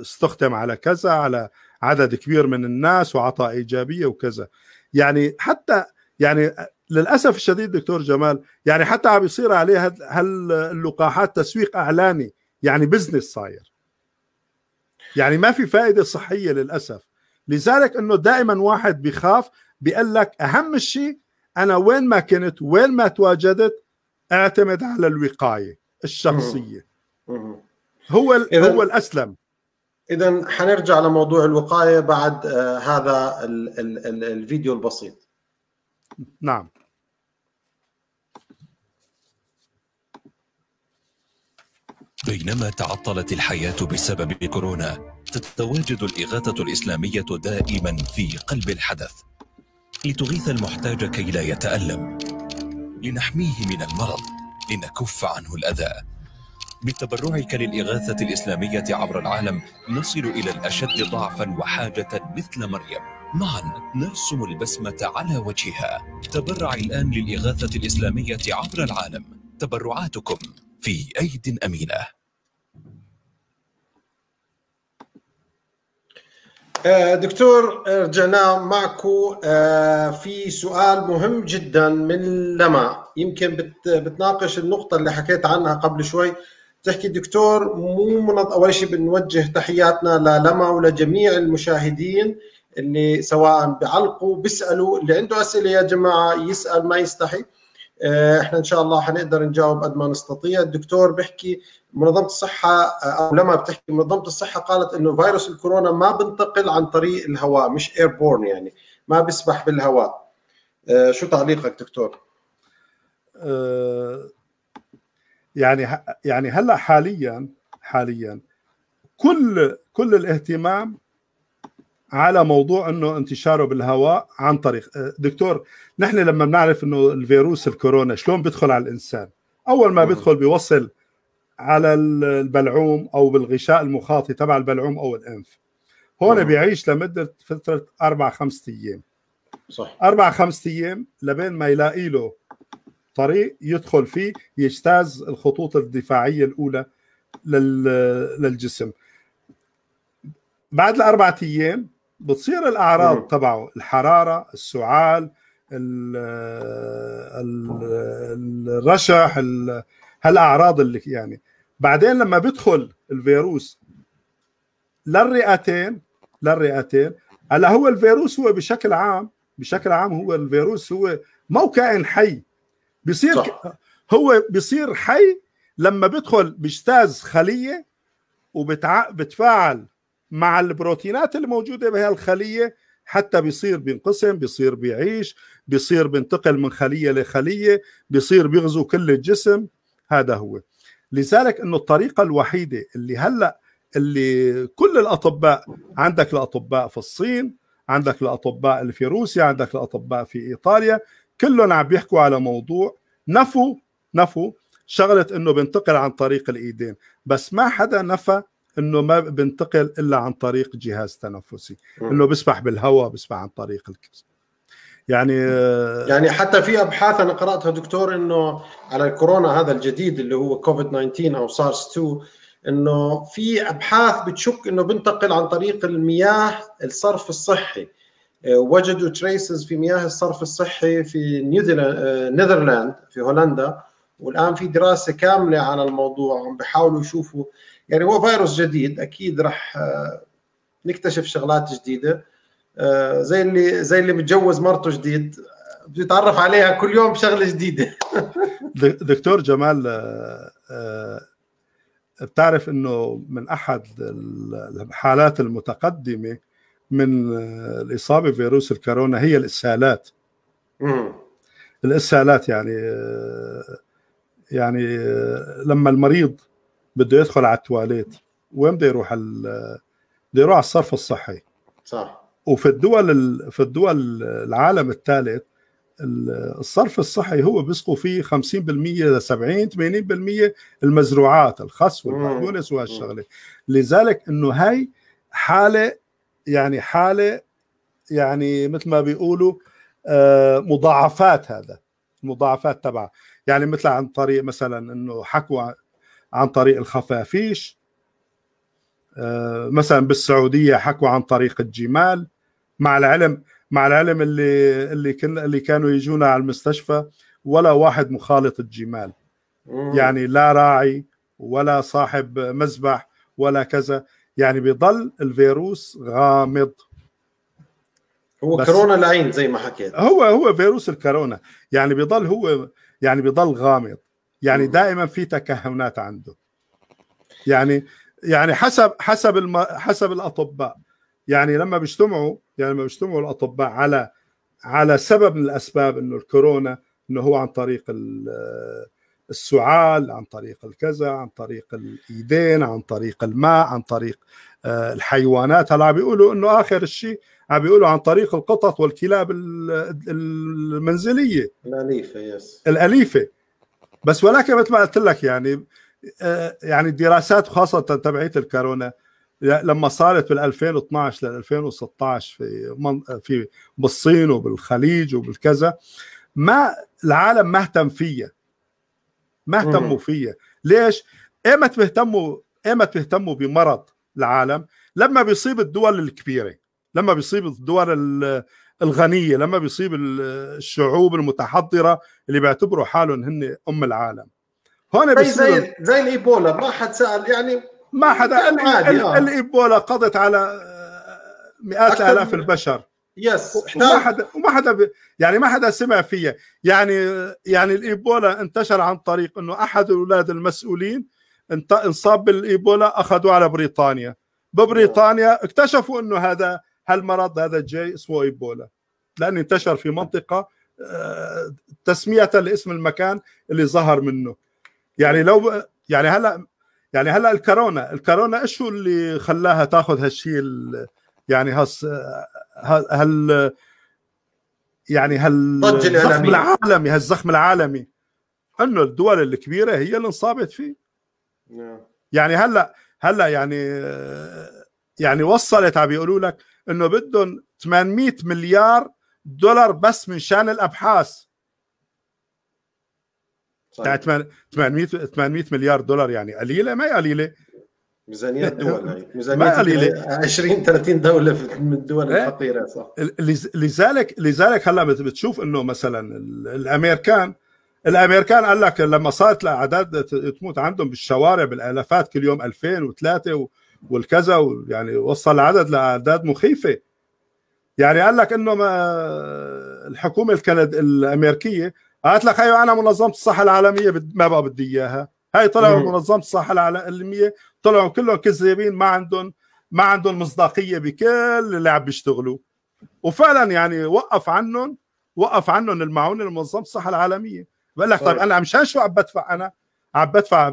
استخدم على كذا على عدد كبير من الناس وعطى ايجابيه وكذا يعني حتى يعني للاسف الشديد دكتور جمال يعني حتى عم يصير عليه هاللقاحات تسويق اعلاني يعني بزنس صاير يعني ما في فائده صحيه للاسف لذلك انه دائما واحد بخاف بيقول لك اهم شيء انا وين ما كنت وين ما تواجدت اعتمد على الوقايه الشخصيه هو هو الاسلم اذا حنرجع لموضوع الوقايه بعد آه، هذا الفيديو البسيط نعم بينما تعطلت الحياة بسبب كورونا تتواجد الإغاثة الإسلامية دائما في قلب الحدث لتغيث المحتاج كي لا يتألم لنحميه من المرض لنكف عنه الأذى بتبرعك للإغاثة الإسلامية عبر العالم نصل إلى الأشد ضعفا وحاجة مثل مريم معا نرسم البسمة على وجهها تبرع الآن للإغاثة الإسلامية عبر العالم تبرعاتكم في أيد أمينة آه، دكتور رجعنا معكم آه، في سؤال مهم جدا من لما يمكن بتناقش النقطة اللي حكيت عنها قبل شوي تحكي دكتور مو منظ... أول شيء بنوجه تحياتنا للما ولجميع المشاهدين اللي سواء بعلقوا بيسألوا اللي عنده أسئلة يا جماعة يسأل ما يستحي آه، احنا ان شاء الله حنقدر نجاوب قد ما نستطيع الدكتور بحكي منظمه الصحه آه، او لما بتحكي منظمه الصحه قالت انه فيروس الكورونا ما بنتقل عن طريق الهواء مش اير بورن يعني ما بيسبح بالهواء آه، شو تعليقك دكتور؟ آه، يعني يعني هلا حاليا حاليا كل كل الاهتمام على موضوع انه انتشاره بالهواء عن طريق دكتور نحن لما بنعرف انه الفيروس الكورونا شلون بيدخل على الانسان اول ما بيدخل بيوصل على البلعوم او بالغشاء المخاطي تبع البلعوم او الانف هون نعم. بيعيش لمده فتره اربع خمس ايام صح اربع خمس ايام لبين ما يلاقي له طريق يدخل فيه يجتاز الخطوط الدفاعيه الاولى للجسم بعد الاربع ايام بتصير الاعراض نعم. تبعه الحراره السعال ال ال نعم. الرشح هالاعراض اللي يعني بعدين لما بيدخل الفيروس للرئتين للرئتين هلا هو الفيروس هو بشكل عام بشكل عام هو الفيروس هو مو كائن حي بيصير صح. هو بيصير حي لما بيدخل بيجتاز خليه وبتفاعل بتفاعل مع البروتينات الموجوده بهي الخليه حتى بيصير بينقسم بيصير بيعيش بيصير بينتقل من خليه لخليه بيصير بيغزو كل الجسم هذا هو لذلك انه الطريقه الوحيده اللي هلا اللي كل الاطباء عندك الاطباء في الصين عندك الاطباء اللي في روسيا عندك الاطباء في ايطاليا كلهم عم بيحكوا على موضوع نفوا نفوا شغله انه بنتقل عن طريق الايدين بس ما حدا نفى انه ما بنتقل الا عن طريق جهاز تنفسي انه بسبح بالهواء بسبح عن طريق الكبس يعني آه، يعني حتى في ابحاث انا قراتها دكتور انه على الكورونا هذا الجديد اللي هو كوفيد 19 او سارس 2 انه في ابحاث بتشك انه بنتقل عن طريق المياه الصرف الصحي آه، وجدوا تريسز في مياه الصرف الصحي في آه، نيذرلاند في هولندا والان في دراسه كامله على الموضوع عم بحاولوا يشوفوا يعني هو فيروس جديد اكيد راح نكتشف شغلات جديده آه، زي اللي زي اللي متجوز مرته جديد بيتعرف عليها كل يوم بشغله جديده دكتور جمال آه، آه، بتعرف انه من احد الحالات المتقدمه من الاصابه بفيروس الكورونا هي الاسهالات الاسهالات يعني يعني لما المريض بده يدخل على التواليت وين بده يروح بده يروح على الصرف الصحي صح وفي الدول في الدول العالم الثالث الصرف الصحي هو بيسقوا فيه 50% ل 70 80% المزروعات الخس والبقدونس وهالشغله لذلك انه هاي حاله يعني حاله يعني مثل ما بيقولوا آه، مضاعفات هذا المضاعفات تبعها يعني مثل عن طريق مثلا انه حكوا عن طريق الخفافيش آه، مثلا بالسعوديه حكوا عن طريق الجمال مع العلم مع العلم اللي اللي كنا اللي كانوا يجونا على المستشفى ولا واحد مخالط الجمال مم. يعني لا راعي ولا صاحب مذبح ولا كذا يعني بيضل الفيروس غامض هو كورونا العين زي ما حكيت هو هو فيروس الكورونا يعني بيضل هو يعني بيضل غامض يعني دائما في تكهنات عنده يعني يعني حسب حسب الم... حسب الاطباء يعني لما بيجتمعوا يعني لما بيجتمعوا الاطباء على على سبب من الاسباب انه الكورونا انه هو عن طريق السعال عن طريق الكذا عن طريق الايدين عن طريق الماء عن طريق آه، الحيوانات هلا عم بيقولوا انه اخر شيء عم بيقولوا عن طريق القطط والكلاب المنزليه الاليفه يس الاليفه بس ولكن مثل ما قلت لك يعني آه، يعني الدراسات خاصه تبعيه الكورونا لما صارت بال 2012 لل 2016 في من... في بالصين وبالخليج وبالكذا ما العالم ما اهتم فيا ما اهتموا فيا ليش؟ ايمت بيهتموا ايمت بيهتموا بمرض العالم لما بيصيب الدول الكبيره لما بيصيب الدول الغنيه لما بيصيب الشعوب المتحضره اللي بيعتبروا حالهم هن ام العالم هون زي زي, زي الايبولا ما حد سال يعني ما حدا آه. الايبولا قضت على آه، مئات الاف البشر يس وما حدا وما حدا ب... يعني ما حدا سمع فيها يعني يعني الايبولا انتشر عن طريق انه احد الاولاد المسؤولين انت... انصاب بالايبولا اخذوه على بريطانيا ببريطانيا اكتشفوا انه هذا هالمرض هذا جاي اسمه ايبولا لانه انتشر في منطقه آه، تسميه لاسم المكان اللي ظهر منه يعني لو يعني هلا يعني هلا الكورونا الكورونا هو اللي خلاها تاخذ هالشيء يعني هس هال يعني هالزخم العالمي هالزخم العالمي انه الدول الكبيره هي اللي انصابت فيه نعم. يعني هلا هلا يعني يعني وصلت عم بيقولوا لك انه بدهم 800 مليار دولار بس من شان الابحاث بتاع 800 800 مليار دولار يعني قليله ما هي قليله ميزانيات دول يعني. هي ميزانيات ما قليله 20 30 دوله من الدول إيه؟ الفقيره صح لذلك لذلك هلا بتشوف انه مثلا الامريكان الامريكان قال لك لما صارت الاعداد تموت عندهم بالشوارع بالالافات كل يوم 2000 و3 والكذا يعني وصل العدد لاعداد مخيفه يعني قال لك انه ما الحكومه الكند الامريكيه قالت لك ايوه انا منظمه الصحه العالميه ما بقى بدي اياها هاي طلعوا منظمه الصحه العالميه طلعوا كلهم كذابين ما عندهم ما عندهم مصداقيه بكل اللي عم بيشتغلوا وفعلا يعني وقف عنهم وقف عنهم المعونه لمنظمه الصحه العالميه بقول لك طيب, طيب. انا مشان شو عم بدفع انا عم بدفع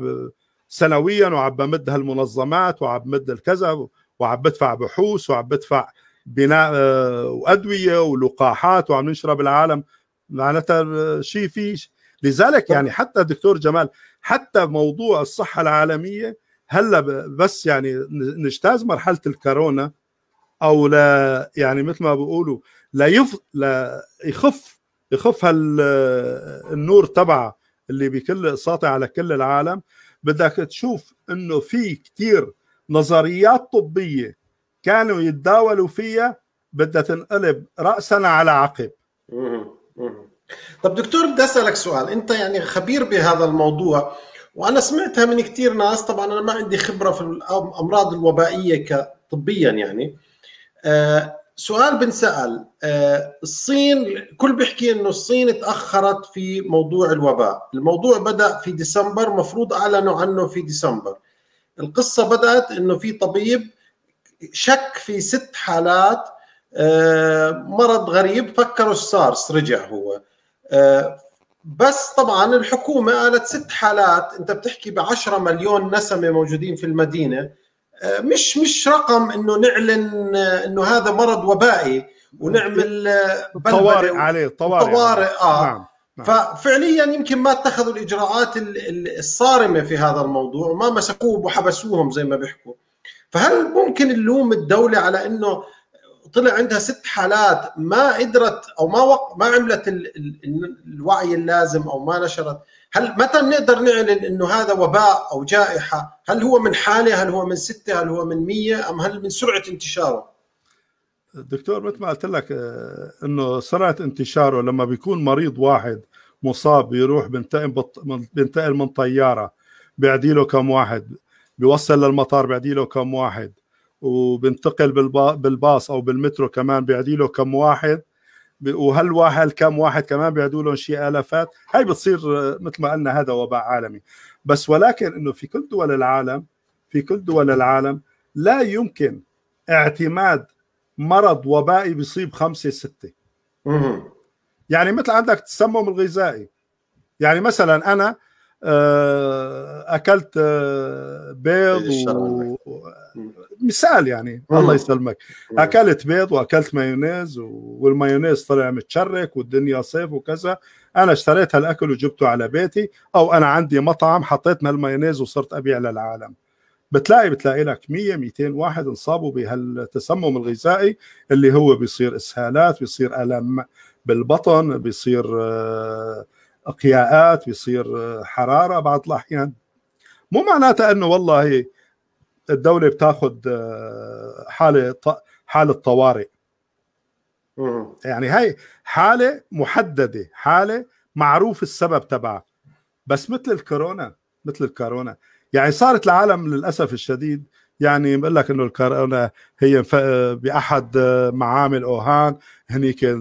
سنويا وعم بمد هالمنظمات وعم بمد الكذا وعم بدفع بحوث وعم بدفع بناء آه، وادويه ولقاحات وعم ننشرها بالعالم معناتها شيء في لذلك يعني حتى دكتور جمال حتى موضوع الصحه العالميه هلا بس يعني نجتاز مرحله الكورونا او لا يعني مثل ما بيقولوا لا يف لا يخف يخف هالنور تبعه اللي بكل ساطع على كل العالم بدك تشوف انه في كثير نظريات طبيه كانوا يتداولوا فيها بدها تنقلب راسا على عقب طب دكتور بدي اسالك سؤال انت يعني خبير بهذا الموضوع وانا سمعتها من كثير ناس طبعا انا ما عندي خبره في الامراض الوبائيه كطبيا يعني آه، سؤال بنسال آه، الصين كل بيحكي انه الصين تاخرت في موضوع الوباء الموضوع بدا في ديسمبر مفروض اعلنوا عنه في ديسمبر القصه بدات انه في طبيب شك في ست حالات آه، مرض غريب فكروا السارس رجع هو آه، بس طبعا الحكومة قالت ست حالات أنت بتحكي بعشرة مليون نسمة موجودين في المدينة آه، مش مش رقم انه نعلن انه هذا مرض وبائي ونعمل طوارئ عليه طوارئ طوارئ اه نعم. نعم. ففعليا يمكن ما اتخذوا الاجراءات الصارمه في هذا الموضوع وما مسكوه وحبسوهم زي ما بيحكوا فهل ممكن نلوم الدوله على انه طلع عندها ست حالات ما قدرت او ما وق... ما عملت ال... ال... الوعي اللازم او ما نشرت هل متى بنقدر نعلن انه هذا وباء او جائحه هل هو من حاله هل هو من سته هل هو من مية ام هل من سرعه انتشاره دكتور مثل ما قلت لك انه سرعه انتشاره لما بيكون مريض واحد مصاب بيروح بينتقل بط... بينتقل من طياره بيعدي له كم واحد بيوصل للمطار بيعدي له كم واحد وبنتقل بالباص او بالمترو كمان بيعدي له كم واحد وهالواحد كم واحد كمان بيعدوا لهم شيء الافات هاي بتصير مثل ما قلنا هذا وباء عالمي بس ولكن انه في كل دول العالم في كل دول العالم لا يمكن اعتماد مرض وبائي بيصيب خمسة ستة يعني مثل عندك التسمم الغذائي يعني مثلا أنا آه، اكلت آه، بيض و... مثال يعني الله يسلمك اكلت بيض واكلت مايونيز والمايونيز طلع متشرك والدنيا صيف وكذا انا اشتريت هالاكل وجبته على بيتي او انا عندي مطعم حطيت هالمايونيز وصرت ابيع للعالم بتلاقي بتلاقي لك 100 200 واحد انصابوا بهالتسمم الغذائي اللي هو بيصير اسهالات بيصير الم بالبطن بيصير آه اقياءات بيصير آه، حراره بعض الاحيان مو معناتها انه والله الدوله بتاخذ آه، حاله حاله طوارئ يعني هاي حاله محدده حاله معروف السبب تبعها بس مثل الكورونا مثل الكورونا يعني صارت العالم للاسف الشديد يعني بقول لك انه الكورونا هي آه، باحد معامل اوهان هنيك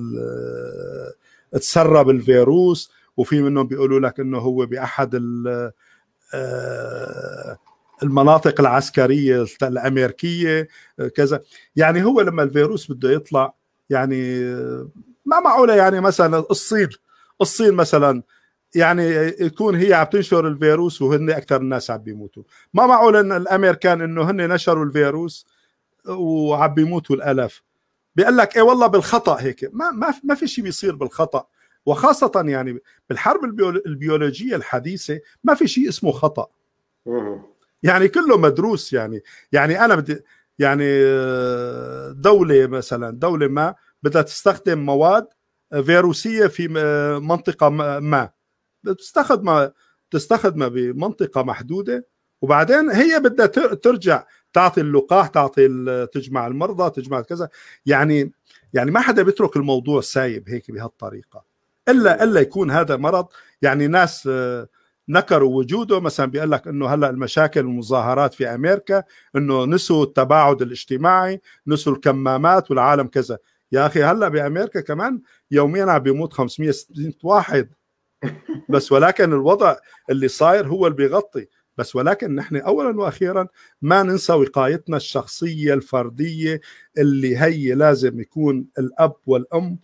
تسرب الفيروس وفي منهم بيقولوا لك انه هو باحد آه، المناطق العسكريه الامريكيه آه، كذا يعني هو لما الفيروس بده يطلع يعني آه، ما معقوله يعني مثلا الصين الصين مثلا يعني يكون هي عم تنشر الفيروس وهن اكثر الناس عم بيموتوا ما معقول ان الامريكان انه هن نشروا الفيروس وعم بيموتوا الالاف بيقول لك ايه والله بالخطا هيك ما ما ما في شيء بيصير بالخطا وخاصه يعني بالحرب البيولوجيه الحديثه ما في شيء اسمه خطا يعني كله مدروس يعني يعني انا بدي يعني آه، دوله مثلا دوله ما بدها تستخدم مواد فيروسيه في آه، منطقه ما بتستخدم بتستخدمها بمنطقه محدوده وبعدين هي بدها ترجع تعطي اللقاح تعطي تجمع المرضى تجمع كذا يعني يعني ما حدا بيترك الموضوع سايب هيك بهالطريقه الا الا يكون هذا مرض يعني ناس آه، نكروا وجوده مثلا بيقول لك انه هلا المشاكل والمظاهرات في امريكا انه نسوا التباعد الاجتماعي نسوا الكمامات والعالم كذا يا اخي هلا بامريكا كمان يوميا عم بيموت 560 واحد بس ولكن الوضع اللي صاير هو اللي بيغطي بس ولكن نحن اولا واخيرا ما ننسى وقايتنا الشخصيه الفرديه اللي هي لازم يكون الاب والام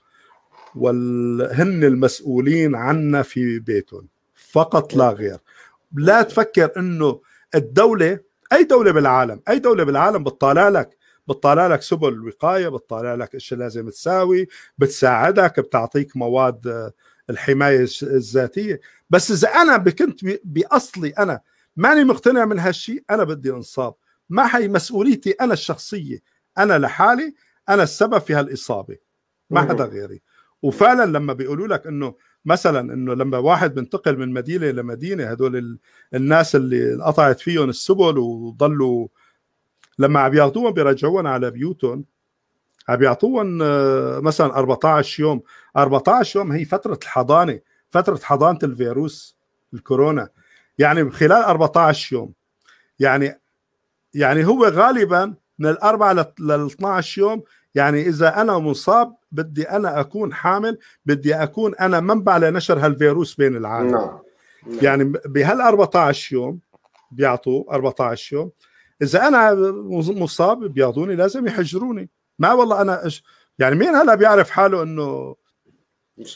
وهن المسؤولين عنا في بيتهم فقط لا غير لا تفكر انه الدولة اي دولة بالعالم اي دولة بالعالم بتطالع لك بتطالع لك سبل الوقاية بتطالع لك ايش لازم تساوي بتساعدك بتعطيك مواد آه، الحماية الذاتية بس اذا انا كنت باصلي انا ماني مقتنع من هالشيء انا بدي انصاب ما هي مسؤوليتي انا الشخصية انا لحالي انا السبب في هالاصابة ما حدا غيري وفعلا لما بيقولوا لك انه مثلا انه لما واحد بينتقل من مدينه لمدينه هدول الناس اللي انقطعت فيهم السبل وضلوا لما عم ياخذوهم بيرجعوهم على بيوتهم عم بيعطوهم آه، مثلا 14 يوم 14 يوم هي فتره الحضانه فتره حضانه الفيروس الكورونا يعني خلال 14 يوم يعني يعني هو غالبا من الاربع لل 12 يوم يعني إذا أنا مصاب بدي أنا أكون حامل بدي أكون أنا منبع لنشر هالفيروس بين العالم نعم. نعم. يعني بهال 14 يوم بيعطوا 14 يوم إذا أنا مصاب بيعطوني لازم يحجروني ما والله أنا يعني مين هلا بيعرف حاله إنه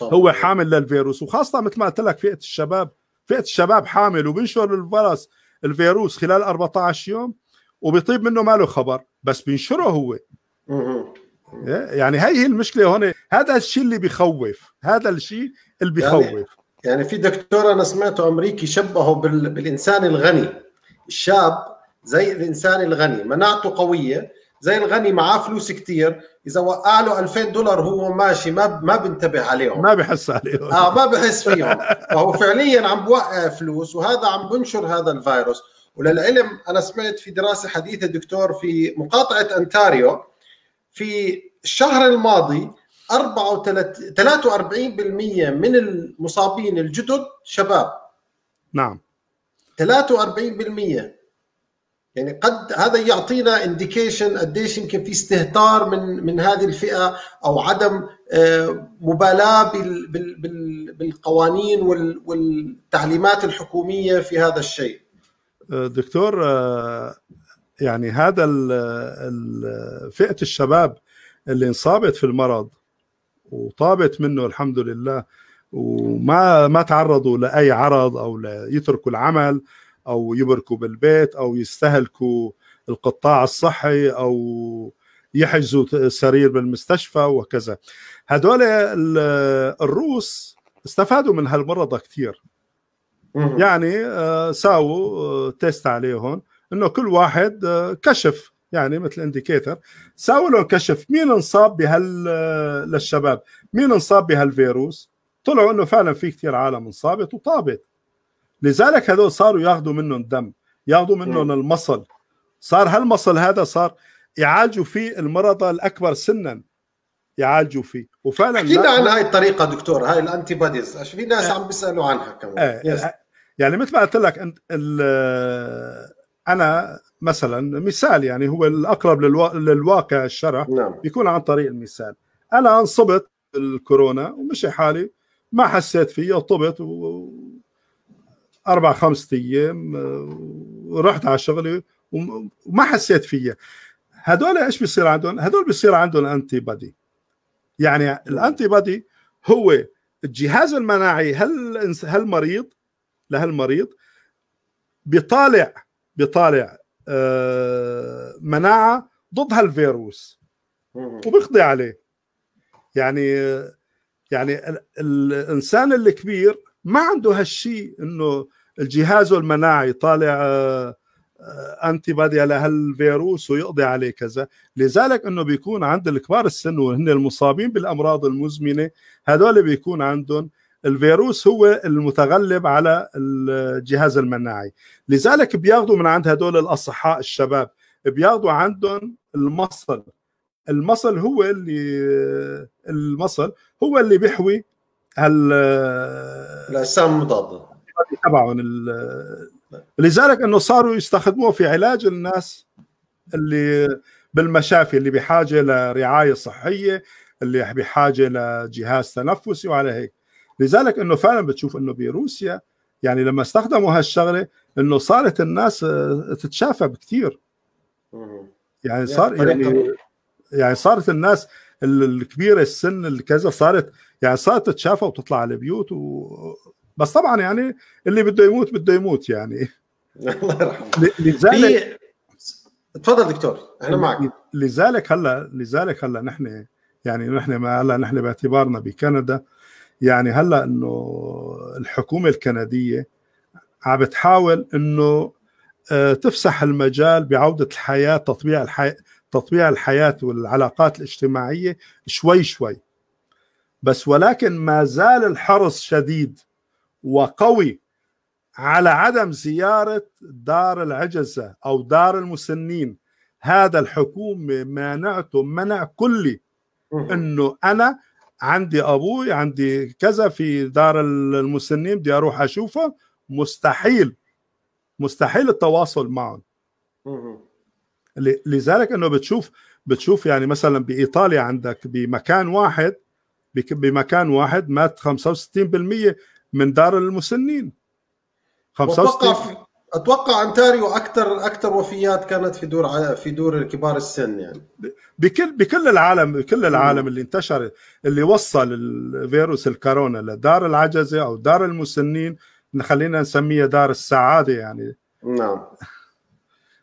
هو حامل للفيروس وخاصة مثل ما قلت لك فئة الشباب فئة الشباب حامل وبينشر الفيروس الفيروس خلال 14 يوم وبيطيب منه ما له خبر بس بينشره هو إيه؟ يعني هاي هي المشكله هون هذا الشيء اللي بخوف هذا الشيء اللي يعني بخوف يعني, يعني في دكتور انا سمعته امريكي شبهه بال... بالانسان الغني الشاب زي الانسان الغني مناعته قويه زي الغني معاه فلوس كتير اذا وقع له 2000 دولار هو ماشي ما ما بنتبه عليهم ما بحس عليهم اه ما بحس فيهم فهو فعليا عم بوقع فلوس وهذا عم بنشر هذا الفيروس وللعلم انا سمعت في دراسه حديثه دكتور في مقاطعه انتاريو في الشهر الماضي 43 من المصابين الجدد شباب نعم 43% يعني قد هذا يعطينا انديكيشن قديش يمكن في استهتار من من هذه الفئه او عدم آه، مبالاه بالقوانين والتعليمات الحكوميه في هذا الشيء آه، دكتور آه، يعني هذا فئه الشباب اللي انصابت في المرض وطابت منه الحمد لله وما ما تعرضوا لاي عرض او يتركوا العمل او يبركوا بالبيت او يستهلكوا القطاع الصحي او يحجزوا سرير بالمستشفى وكذا هدول الروس استفادوا من هالمرضى كثير يعني آه، ساووا آه، تيست عليهم انه كل واحد آه، كشف يعني مثل انديكيتر له كشف مين انصاب بهال آه، للشباب مين انصاب بهالفيروس طلعوا انه فعلا في كثير عالم انصابت وطابت لذلك هذول صاروا ياخذوا منهم الدم ياخذوا منهم المصل صار هالمصل هذا صار يعالجوا فيه المرضى الاكبر سنا يعالجوا فيه وفعلا احكي لنا عن هاي الطريقه دكتور هاي الانتي باديز في ناس آه. عم بيسالوا عنها كمان يعني مثل ما قلت لك انت انا مثلا مثال يعني هو الاقرب للواقع الشرع نعم. بيكون عن طريق المثال انا انصبت الكورونا ومشي حالي ما حسيت فيها طبت و... اربع خمسة ايام ورحت على شغلي وما حسيت فيها هدول ايش بيصير عندهم؟ هدول بيصير عندهم انتي بادي يعني الانتي بادي هو الجهاز المناعي هل هالمريض لهالمريض بيطالع بيطالع آه، مناعه ضد هالفيروس وبيقضي عليه يعني يعني الانسان الكبير ما عنده هالشيء انه الجهاز المناعي يطالع انتي آه، آه، بادي هالفيروس ويقضي عليه كذا لذلك انه بيكون عند الكبار السن وهن المصابين بالامراض المزمنه هذول بيكون عندهم الفيروس هو المتغلب على الجهاز المناعي لذلك بياخذوا من عند هدول الاصحاء الشباب بياخذوا عندهم المصل المصل هو اللي المصل هو اللي بيحوي هال الاجسام المضاده تبعهم لذلك انه صاروا يستخدموه في علاج الناس اللي بالمشافي اللي بحاجه لرعايه صحيه اللي بحاجه لجهاز تنفسي وعلى هيك لذلك انه فعلا بتشوف انه بروسيا يعني لما استخدموا هالشغله انه صارت الناس آه، تتشافى بكثير يعني, يعني صار يعني يعني صارت الناس الكبيره السن الكذا صارت يعني صارت تتشافى وتطلع على البيوت و... بس طبعا يعني اللي بده يموت بده يموت يعني الله يرحمه لذلك تفضل دكتور احنا معك لذلك هلا لذلك هلا نحن يعني نحن ما هلا نحن باعتبارنا بكندا آه يعني هلا انه الحكومه الكنديه عم بتحاول انه آه، تفسح المجال بعوده الحياه تطبيع الحياه تطبيع الحياه والعلاقات الاجتماعيه شوي شوي بس ولكن ما زال الحرص شديد وقوي على عدم زياره دار العجزه او دار المسنين هذا الحكومه مانعته منع كلي انه انا عندي ابوي عندي كذا في دار المسنين بدي اروح اشوفه مستحيل مستحيل التواصل معهم لذلك انه بتشوف بتشوف يعني مثلا بايطاليا عندك بمكان واحد بمكان واحد مات 65% من دار المسنين 65 اتوقع انتاريو اكثر اكثر وفيات كانت في دور في دور كبار السن يعني بكل بكل العالم بكل العالم اللي انتشر اللي وصل الفيروس الكورونا لدار العجزه او دار المسنين خلينا نسميها دار السعاده يعني نعم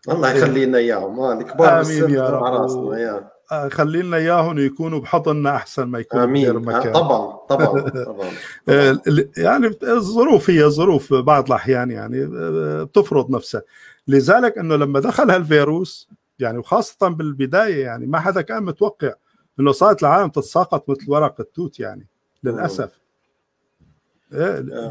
الله يخلينا اياهم آه، الكبار بالسن على راسنا خلي لنا اياهم يكونوا بحضننا احسن ما يكونوا امين مكان. آه، طبعا طبعا طبعا آه، يعني الظروف هي ظروف بعض الاحيان يعني آه، بتفرض نفسها لذلك انه لما دخل هالفيروس يعني وخاصه بالبدايه يعني ما حدا كان متوقع انه صارت العالم تتساقط مثل ورق التوت يعني للاسف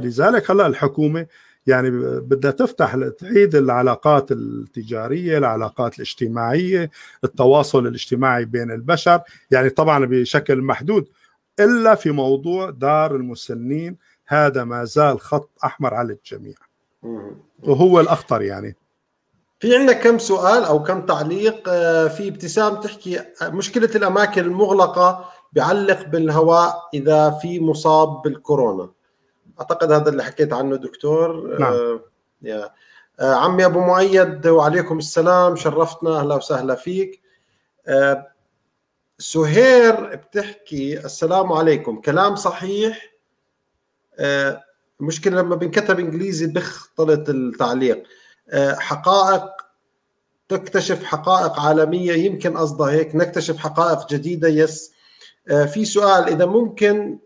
لذلك هلا الحكومه يعني بدها تفتح تعيد العلاقات التجاريه، العلاقات الاجتماعيه، التواصل الاجتماعي بين البشر، يعني طبعا بشكل محدود الا في موضوع دار المسنين هذا ما زال خط احمر على الجميع. وهو الاخطر يعني. في عندنا كم سؤال او كم تعليق آه، في ابتسام تحكي مشكله الاماكن المغلقه بعلق بالهواء اذا في مصاب بالكورونا اعتقد هذا اللي حكيت عنه دكتور نعم. آه يا. آه عمي ابو مؤيد وعليكم السلام شرفتنا اهلا وسهلا فيك آه سهير بتحكي السلام عليكم كلام صحيح آه المشكله لما بنكتب انجليزي بيختلط التعليق آه حقائق تكتشف حقائق عالميه يمكن قصدها هيك نكتشف حقائق جديده يس آه، في سؤال اذا ممكن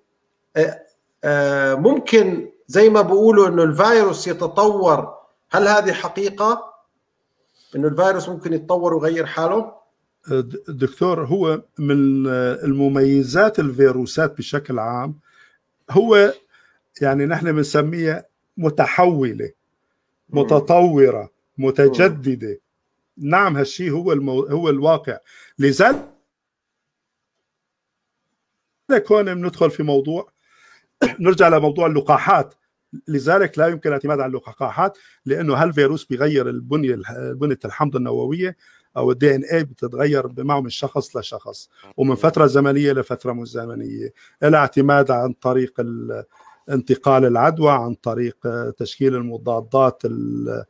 آه، آه، ممكن زي ما بيقولوا انه الفيروس يتطور هل هذه حقيقه انه الفيروس ممكن يتطور ويغير حاله أه، دكتور هو من آه، المميزات الفيروسات بشكل عام هو يعني نحن بنسميها متحوله متطوره متجدده نعم هالشيء هو المو... هو الواقع لذلك هون بندخل في موضوع نرجع لموضوع اللقاحات لذلك لا يمكن الاعتماد على اللقاحات لانه هالفيروس بيغير البنيه بنيه الحمض النوويه او الدي ان اي بتتغير معه من شخص لشخص ومن فتره زمنيه لفتره مزمنيه زمنيه عن طريق انتقال العدوى عن طريق آه، تشكيل المضادات آه،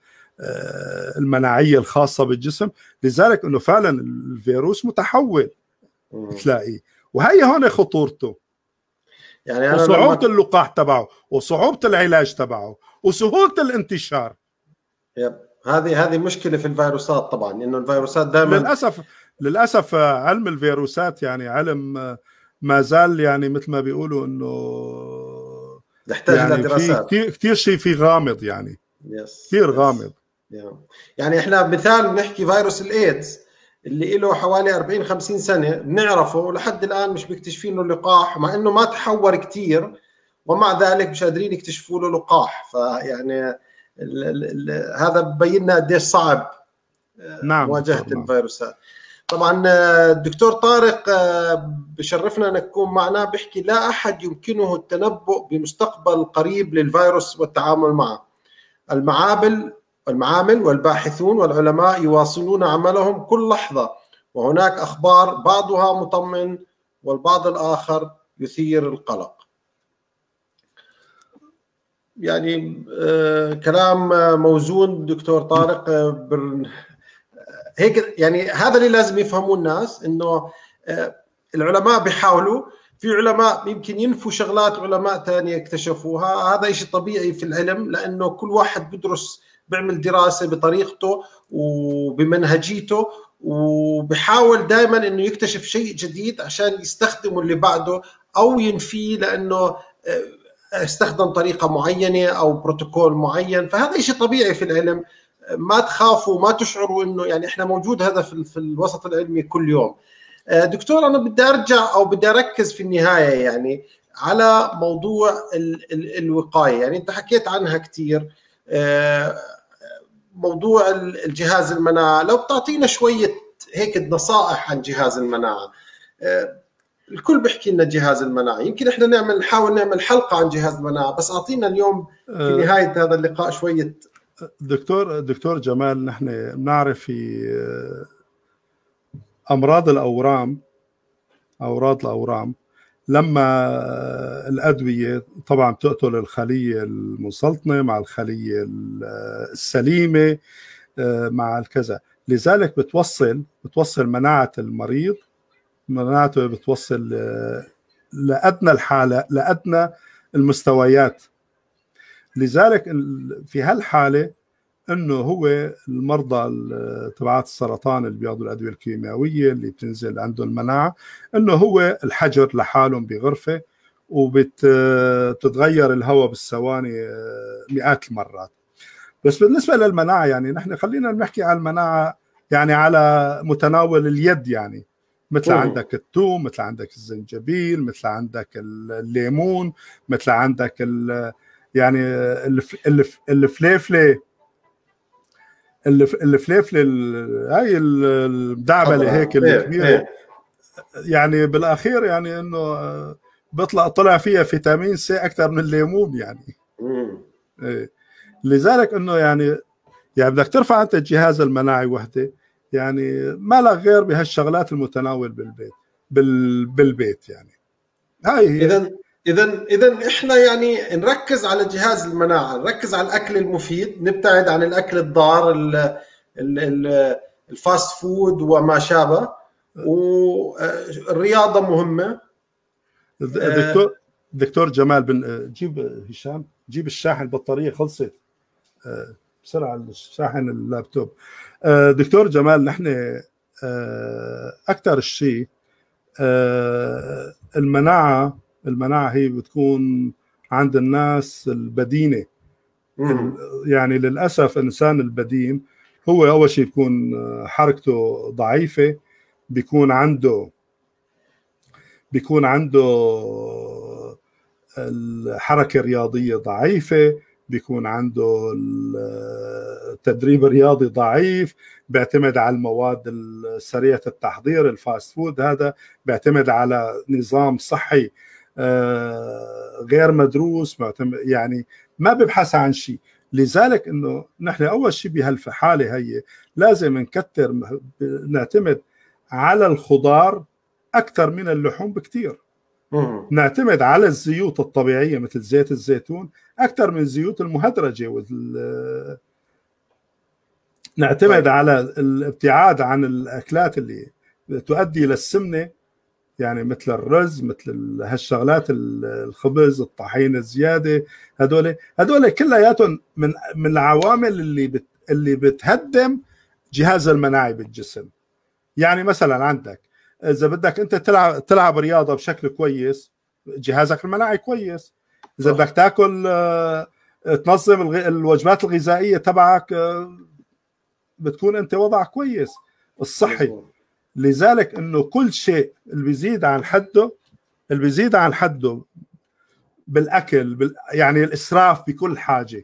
المناعيه الخاصه بالجسم لذلك انه فعلا الفيروس متحول تلاقيه وهي هون خطورته يعني أنا وصعوبه لما... اللقاح تبعه وصعوبه العلاج تبعه وسهوله الانتشار يب هذه هذه مشكله في الفيروسات طبعا انه الفيروسات دائما للاسف للاسف علم الفيروسات يعني علم ما زال يعني مثل ما بيقولوا انه يحتاج يعني لدراسات كثير كثير شيء في غامض يعني يس كثير يس. غامض يعني احنا مثال بنحكي فيروس الايدز اللي له حوالي 40 50 سنه بنعرفه لحد الان مش مكتشفين له لقاح مع انه ما تحور كثير ومع ذلك مش قادرين يكتشفوا له لقاح فيعني الـ الـ الـ هذا ببين لنا قديش صعب آه، نعم مواجهه نعم. الفيروسات طبعا آه، الدكتور طارق آه، بشرفنا انك تكون معنا بيحكي لا احد يمكنه التنبؤ بمستقبل قريب للفيروس والتعامل معه المعابل والمعامل والباحثون والعلماء يواصلون عملهم كل لحظة وهناك أخبار بعضها مطمن والبعض الآخر يثير القلق يعني آه، كلام موزون دكتور طارق آه، هيك يعني هذا اللي لازم يفهموه الناس انه آه، العلماء بيحاولوا في علماء يمكن ينفوا شغلات علماء ثانيه اكتشفوها هذا شيء طبيعي في العلم لانه كل واحد بدرس بيعمل دراسه بطريقته وبمنهجيته وبحاول دائما انه يكتشف شيء جديد عشان يستخدمه اللي بعده او ينفيه لانه آه، استخدم طريقه معينه او بروتوكول معين فهذا شيء طبيعي في العلم ما تخافوا ما تشعروا انه يعني احنا موجود هذا في, في الوسط العلمي كل يوم آه، دكتور انا بدي ارجع او بدي اركز في النهايه يعني على موضوع الوقايه يعني انت حكيت عنها كثير آه، موضوع الجهاز المناعه لو بتعطينا شويه هيك نصائح عن جهاز المناعه آه، الكل بيحكي لنا جهاز المناعه يمكن احنا نعمل نحاول نعمل حلقه عن جهاز المناعه بس اعطينا اليوم في آه، نهايه هذا اللقاء شويه دكتور دكتور جمال نحن بنعرف في آه، امراض الاورام امراض الاورام لما الادويه طبعا بتقتل الخليه المسلطنه مع الخليه السليمه آه، مع الكذا لذلك بتوصل بتوصل مناعه المريض مناعته بتوصل آه، لادنى الحاله لادنى المستويات لذلك في هالحاله انه هو المرضى تبعات السرطان اللي بياخذوا الادويه الكيماويه اللي بتنزل عندهم المناعه انه هو الحجر لحالهم بغرفه وبتتغير الهواء بالثواني آه، مئات المرات بس بالنسبه للمناعه يعني نحن خلينا نحكي على المناعه يعني على متناول اليد يعني مثل عندك الثوم مثل عندك الزنجبيل مثل عندك الليمون مثل عندك ال يعني الف الف الفليفله الفليفله هاي الدعبله هيك الكبيره إيه، إيه. يعني بالاخير يعني انه آه، بيطلع طلع فيها فيتامين سي اكثر من الليمون يعني إيه. لذلك انه يعني يعني بدك ترفع انت الجهاز المناعي وحده يعني ما لك غير بهالشغلات المتناول بالبيت بال بالبيت يعني هاي هي اذا اذا اذا احنا يعني نركز على جهاز المناعه نركز على الاكل المفيد نبتعد عن الاكل الضار الفاست فود وما شابه والرياضه آه، مهمه دكتور دكتور جمال بن آه، جيب آه، هشام جيب الشاحن البطاريه خلصت بسرعه الشاحن اللابتوب دكتور جمال نحن اكثر شيء المناعه المناعه هي بتكون عند الناس البدينه يعني للاسف انسان البدين هو اول شيء بيكون آه، حركته ضعيفه بيكون عنده بيكون عنده آه، الحركه الرياضيه ضعيفه بيكون عنده التدريب آه، الرياضي ضعيف بيعتمد على المواد السريعه التحضير الفاست فود هذا بيعتمد على نظام صحي آه، غير مدروس يعني ما ببحث عن شيء لذلك انه نحن اول شيء بهالحاله هي لازم نكثر نعتمد على الخضار اكثر من اللحوم بكثير نعتمد على الزيوت الطبيعيه مثل زيت الزيتون اكثر من الزيوت المهدرجه وال... نعتمد طيب. على الابتعاد عن الاكلات اللي تؤدي للسمنه يعني مثل الرز مثل هالشغلات الخبز الطحين الزياده هدول هدول كلياتهم من من العوامل اللي بت اللي بتهدم جهاز المناعي بالجسم يعني مثلا عندك اذا بدك انت تلعب تلعب رياضه بشكل كويس جهازك المناعي كويس اذا بدك تاكل آه، تنظم الوجبات الغذائيه تبعك آه، بتكون انت وضعك كويس الصحي لذلك انه كل شيء اللي بيزيد عن حده اللي بيزيد عن حده بالاكل بال... يعني الاسراف بكل حاجه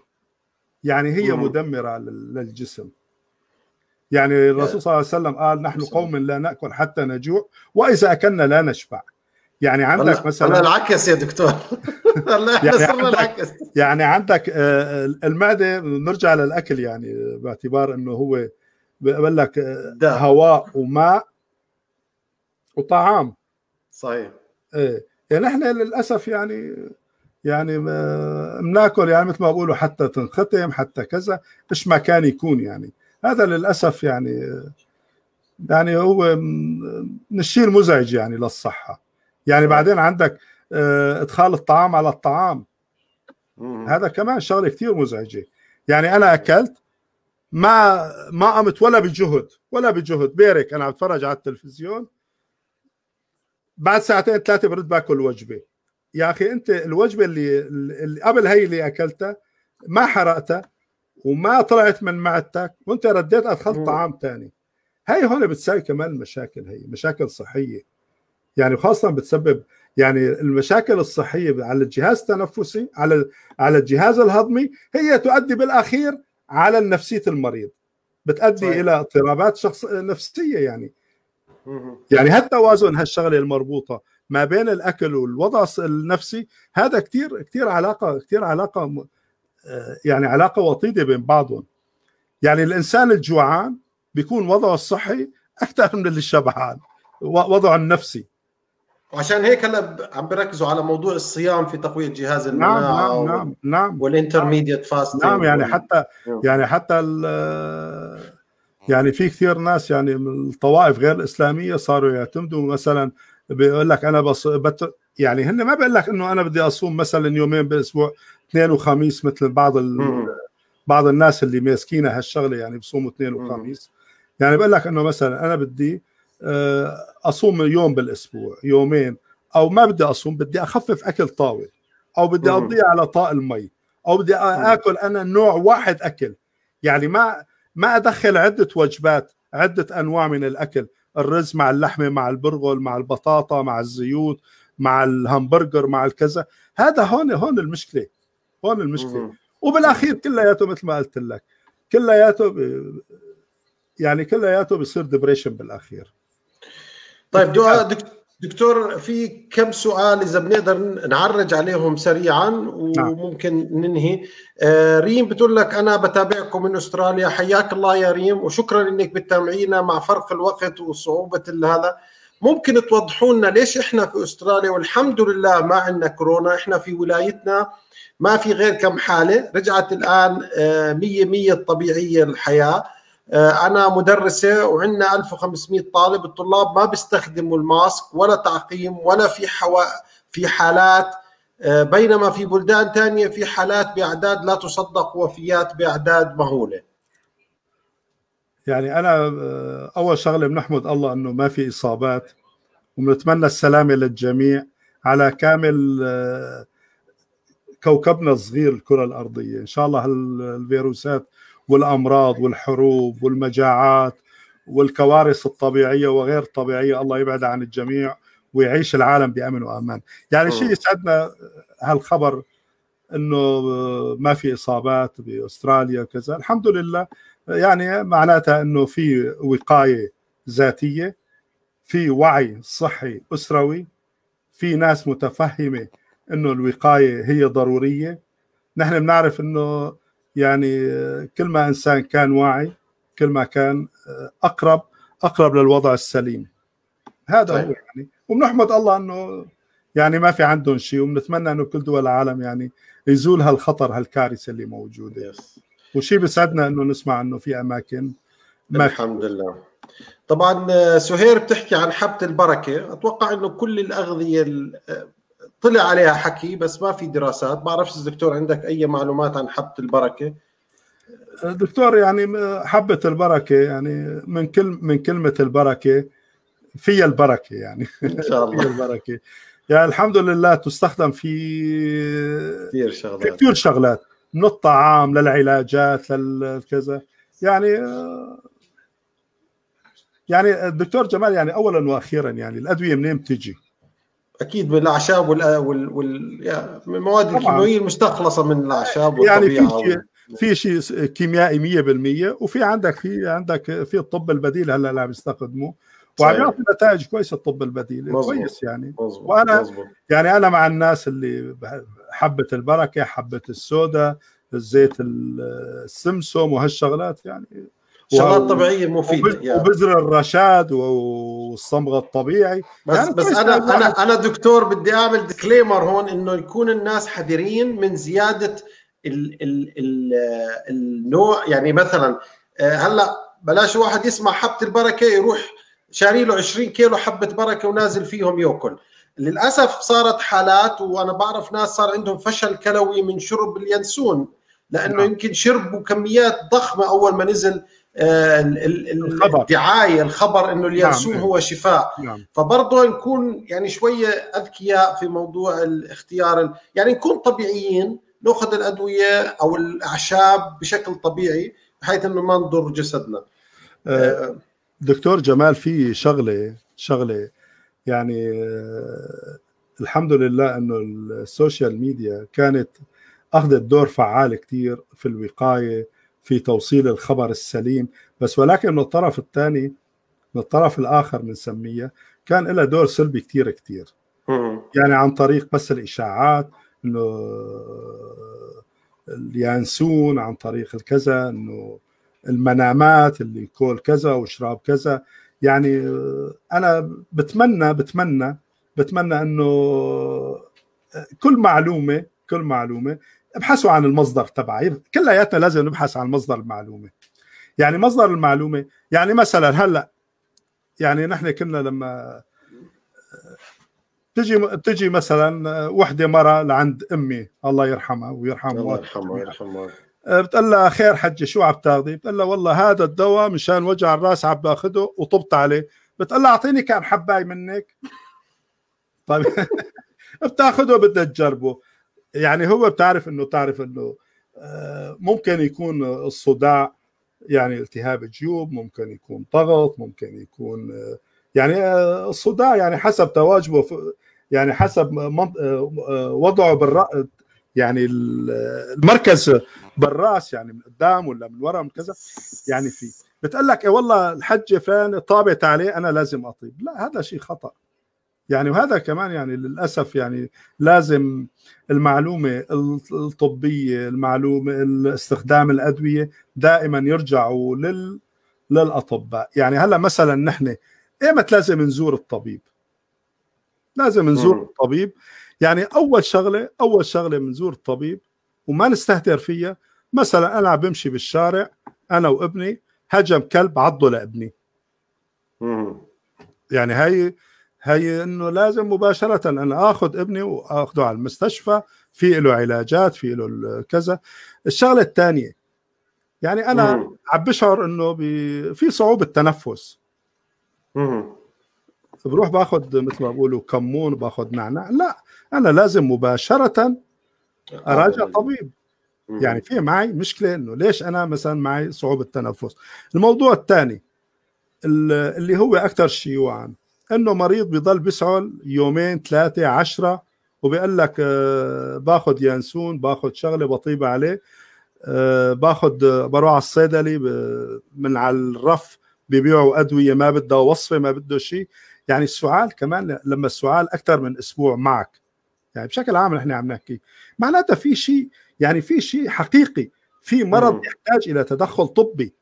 يعني هي مم. مدمره للجسم يعني الرسول صلى الله عليه وسلم قال نحن قوم لا ناكل حتى نجوع واذا اكلنا لا نشبع يعني عندك مثلا هلا العكس يا دكتور يعني, يعني عندك يعني آه، عندك آه، المعده نرجع للاكل يعني باعتبار انه هو بقول لك آه، هواء وماء وطعام صحيح ايه يعني احنا للاسف يعني يعني بناكل يعني مثل ما بقولوا حتى تنختم حتى كذا ايش ما كان يكون يعني هذا للاسف يعني يعني هو من الشيء المزعج يعني للصحه يعني بعدين عندك آه، ادخال الطعام على الطعام هذا كمان شغله كثير مزعجه يعني انا اكلت ما ما قمت ولا بجهد ولا بجهد بيرك انا عم بتفرج على التلفزيون بعد ساعتين ثلاثه برد باكل وجبه يا اخي انت الوجبه اللي, اللي قبل هي اللي اكلتها ما حرقتها وما طلعت من معدتك وانت رديت ادخلت طعام ثاني هي هون بتساوي كمان مشاكل هي مشاكل صحيه يعني خاصه بتسبب يعني المشاكل الصحيه على الجهاز التنفسي على على الجهاز الهضمي هي تؤدي بالاخير على نفسيه المريض بتؤدي الى اضطرابات شخص نفسيه يعني يعني هالتوازن هالشغله المربوطه ما بين الاكل والوضع النفسي هذا كثير كثير علاقه كثير علاقه آه، يعني علاقه وطيده بين بعضهم يعني الانسان الجوعان بيكون وضعه الصحي اكثر من اللي الشبعان وضعه النفسي عشان هيك هلا عم بركزوا على موضوع الصيام في تقويه جهاز نعم، المناعه نعم نعم نعم, نعم يعني والانترميديت فاستنج نعم يعني حتى يعني حتى يعني في كثير ناس يعني من الطوائف غير الاسلاميه صاروا يعتمدوا مثلا بيقول لك انا بص بت يعني هن ما بقول لك انه انا بدي اصوم مثلا يومين بالاسبوع اثنين وخميس مثل بعض ال... بعض الناس اللي ماسكينه هالشغله يعني بصوموا اثنين وخميس يعني بقول لك انه مثلا انا بدي آه، اصوم يوم بالاسبوع يومين او ما بدي اصوم بدي اخفف اكل طاوله او بدي اقضيها على طاق المي او بدي اكل انا نوع واحد اكل يعني ما ما ادخل عده وجبات عده انواع من الاكل الرز مع اللحمه مع البرغل مع البطاطا مع الزيوت مع الهمبرجر مع الكذا هذا هون هون المشكله هون المشكله وبالاخير كلياته مثل ما قلت لك كلياته يعني كلياته بصير ديبريشن بالاخير طيب دكتور دكتور في كم سؤال اذا بنقدر نعرج عليهم سريعا نعم. وممكن ننهي آه، ريم بتقول لك انا بتابعكم من استراليا حياك الله يا ريم وشكرا انك بتتابعينا مع فرق الوقت وصعوبه هذا ممكن توضحوا لنا ليش احنا في استراليا والحمد لله ما عندنا كورونا احنا في ولايتنا ما في غير كم حاله رجعت الان 100 آه، 100 الطبيعيه الحياه آه، انا مدرسه وعندنا 1500 طالب الطلاب ما بيستخدموا الماسك ولا تعقيم ولا في حوا في حالات آه، بينما في بلدان ثانيه في حالات باعداد لا تصدق وفيات باعداد مهوله يعني انا آه، اول شغله بنحمد الله انه ما في اصابات وبنتمنى السلامه للجميع على كامل كوكبنا الصغير الكره الارضيه ان شاء الله هالفيروسات والامراض والحروب والمجاعات والكوارث الطبيعيه وغير الطبيعيه الله يبعدها عن الجميع ويعيش العالم بامن وامان، يعني شيء يسعدنا هالخبر انه ما في اصابات باستراليا وكذا، الحمد لله يعني معناتها انه في وقايه ذاتيه في وعي صحي اسروي في ناس متفهمه انه الوقايه هي ضروريه نحن بنعرف انه يعني كل ما انسان كان واعي كل ما كان آه، اقرب اقرب للوضع السليم هذا طيب. هو يعني وبنحمد الله انه يعني ما في عندهم شيء وبنتمنى انه كل دول العالم يعني يزول هالخطر هالكارثه اللي موجوده يس. وشيء بيسعدنا انه نسمع انه في اماكن ما الحمد لله طبعا آه، سهير بتحكي عن حبة البركة أتوقع أنه كل الأغذية آه، طلع عليها حكي بس ما في دراسات بعرفش الدكتور عندك اي معلومات عن حبه البركه دكتور يعني حبه البركه يعني من كل من كلمه البركه فيها البركه يعني ان شاء الله فيها البركه يعني الحمد لله تستخدم في كثير شغلات في كثير شغلات من الطعام للعلاجات للكذا يعني يعني الدكتور جمال يعني اولا واخيرا يعني الادويه منين بتجي؟ اكيد بالاعشاب وال وال, المواد الكيميائيه المستخلصه من الاعشاب والطبيعه يعني في شيء كيميائي 100% وفي عندك في عندك في الطب البديل هلا اللي عم يستخدموه وعم يعطي نتائج كويسه الطب البديل كويس يعني مزبوط. وانا مزبوط. يعني انا مع الناس اللي حبه البركه حبه السوداء الزيت السمسم وهالشغلات يعني شغلات طبيعيه مفيده يعني. وبذر الرشاد والصمغ الطبيعي بس يعني بس انا يعني انا انا دكتور بدي اعمل ديسكليمر هون انه يكون الناس حذرين من زياده الـ الـ الـ النوع يعني مثلا آه، هلا بلاش واحد يسمع حبه البركه يروح شاري له 20 كيلو حبه بركه ونازل فيهم ياكل للاسف صارت حالات وانا بعرف ناس صار عندهم فشل كلوي من شرب اليانسون لانه نعم. يمكن شربوا كميات ضخمه اول ما نزل آه، الخبر. الدعايه الخبر انه اليانسون نعم. هو شفاء نعم. فبرضه نكون يعني شويه اذكياء في موضوع الاختيار يعني نكون طبيعيين ناخذ الادويه او الاعشاب بشكل طبيعي بحيث انه ما نضر جسدنا آه، دكتور جمال في شغله شغله يعني آه، الحمد لله انه السوشيال ميديا كانت اخذت دور فعال كثير في الوقايه في توصيل الخبر السليم بس ولكن من الطرف الثاني من الطرف الآخر بنسميه كان لها دور سلبي كثير كثير يعني عن طريق بس الإشاعات إنه اليانسون عن طريق الكذا إنه المنامات اللي كول كذا وشراب كذا يعني أنا بتمنى بتمنى بتمنى إنه كل معلومة كل معلومة ابحثوا عن المصدر تبعي كلياتنا لازم نبحث عن مصدر المعلومه يعني مصدر المعلومه يعني مثلا هلا يعني نحن كنا لما آه، تجي بتجي مثلا آه، وحده مره لعند امي الله يرحمها ويرحم الله يرحمها يرحمها آه، بتقول لها خير حجه شو عم تاخذي؟ بتقول لها والله هذا الدواء مشان وجع الراس عم باخذه وطبت عليه بتقول لها اعطيني كم حبايه منك طيب بتاخذه بدها تجربه يعني هو بتعرف انه تعرف انه آه، ممكن يكون الصداع يعني التهاب جيوب ممكن يكون ضغط ممكن يكون آه، يعني آه، الصداع يعني حسب تواجبه يعني حسب وضعه بالرأس يعني المركز بالراس يعني من قدام ولا من ورا من كذا يعني في بتقول لك إيه والله الحجه فلان طابت عليه انا لازم اطيب لا هذا شيء خطا يعني وهذا كمان يعني للاسف يعني لازم المعلومه الطبيه المعلومه استخدام الادويه دائما يرجعوا لل للاطباء يعني هلا مثلا نحن ايمت لازم نزور الطبيب لازم نزور م. الطبيب يعني اول شغله اول شغله بنزور الطبيب وما نستهتر فيها مثلا انا عم بمشي بالشارع انا وابني هجم كلب عضه لابني م. يعني هاي هي انه لازم مباشره انا اخذ ابني واخذه على المستشفى في له علاجات في له كذا الشغله الثانيه يعني انا عم بشعر انه في صعوبه تنفس بروح باخذ مثل ما بقولوا كمون باخذ نعناع لا انا لازم مباشره آه، اراجع آه، آه. طبيب يعني في معي مشكله انه ليش انا مثلا معي صعوبه تنفس الموضوع الثاني اللي هو اكثر شيوعا انه مريض بضل بيسعل يومين ثلاثه عشرة وبيقول لك آه باخذ يانسون باخذ شغله بطيبه عليه آه باخذ آه، بروح على الصيدلي من على الرف ببيعوا ادويه ما بدها وصفه ما بده شيء يعني السعال كمان لما السعال اكثر من اسبوع معك يعني بشكل عام نحن عم نحكي معناتها في شيء يعني في شيء حقيقي في مرض يحتاج الى تدخل طبي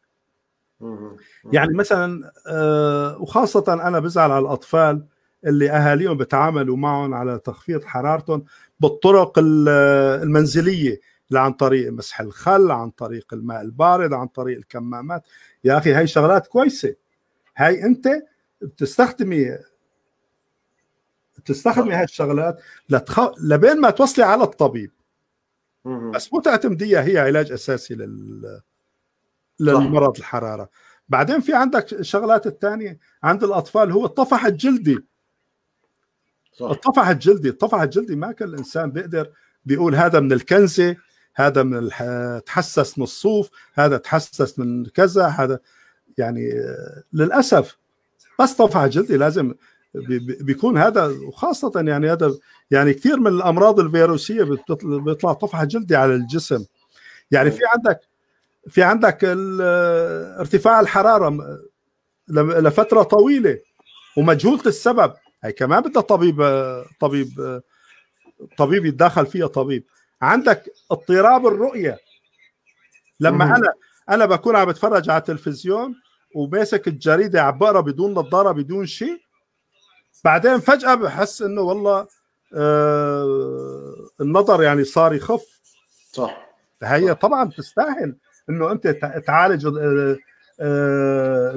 يعني مثلا آه، وخاصه انا بزعل على الاطفال اللي اهاليهم بتعاملوا معهم على تخفيض حرارتهم بالطرق المنزليه عن طريق مسح الخل عن طريق الماء البارد عن طريق الكمامات يا اخي هاي شغلات كويسه هاي انت بتستخدمي بتستخدمي هاي الشغلات لتخ... لبين ما توصلي على الطبيب بس مو تعتمديها هي علاج اساسي لل لمرض الحراره بعدين في عندك الشغلات الثانيه عند الاطفال هو الطفح الجلدي صح. الطفح الجلدي الطفح الجلدي ما كل انسان بيقدر بيقول هذا من الكنزه هذا من الح... تحسس من الصوف هذا تحسس من كذا هذا يعني للاسف بس طفح جلدي لازم بيكون هذا وخاصة يعني هذا يعني كثير من الأمراض الفيروسية بيطلع طفح جلدي على الجسم يعني في عندك في عندك ارتفاع الحراره لفتره طويله ومجهوله السبب هي كمان بدها طبيب طبيب طبيب يتدخل فيها طبيب عندك اضطراب الرؤيه لما انا انا بكون عم بتفرج على التلفزيون وماسك الجريده عم بقرا بدون نظاره بدون شيء بعدين فجاه بحس انه والله آه النظر يعني صار يخف صح هي طبعا تستاهل انه انت تعالج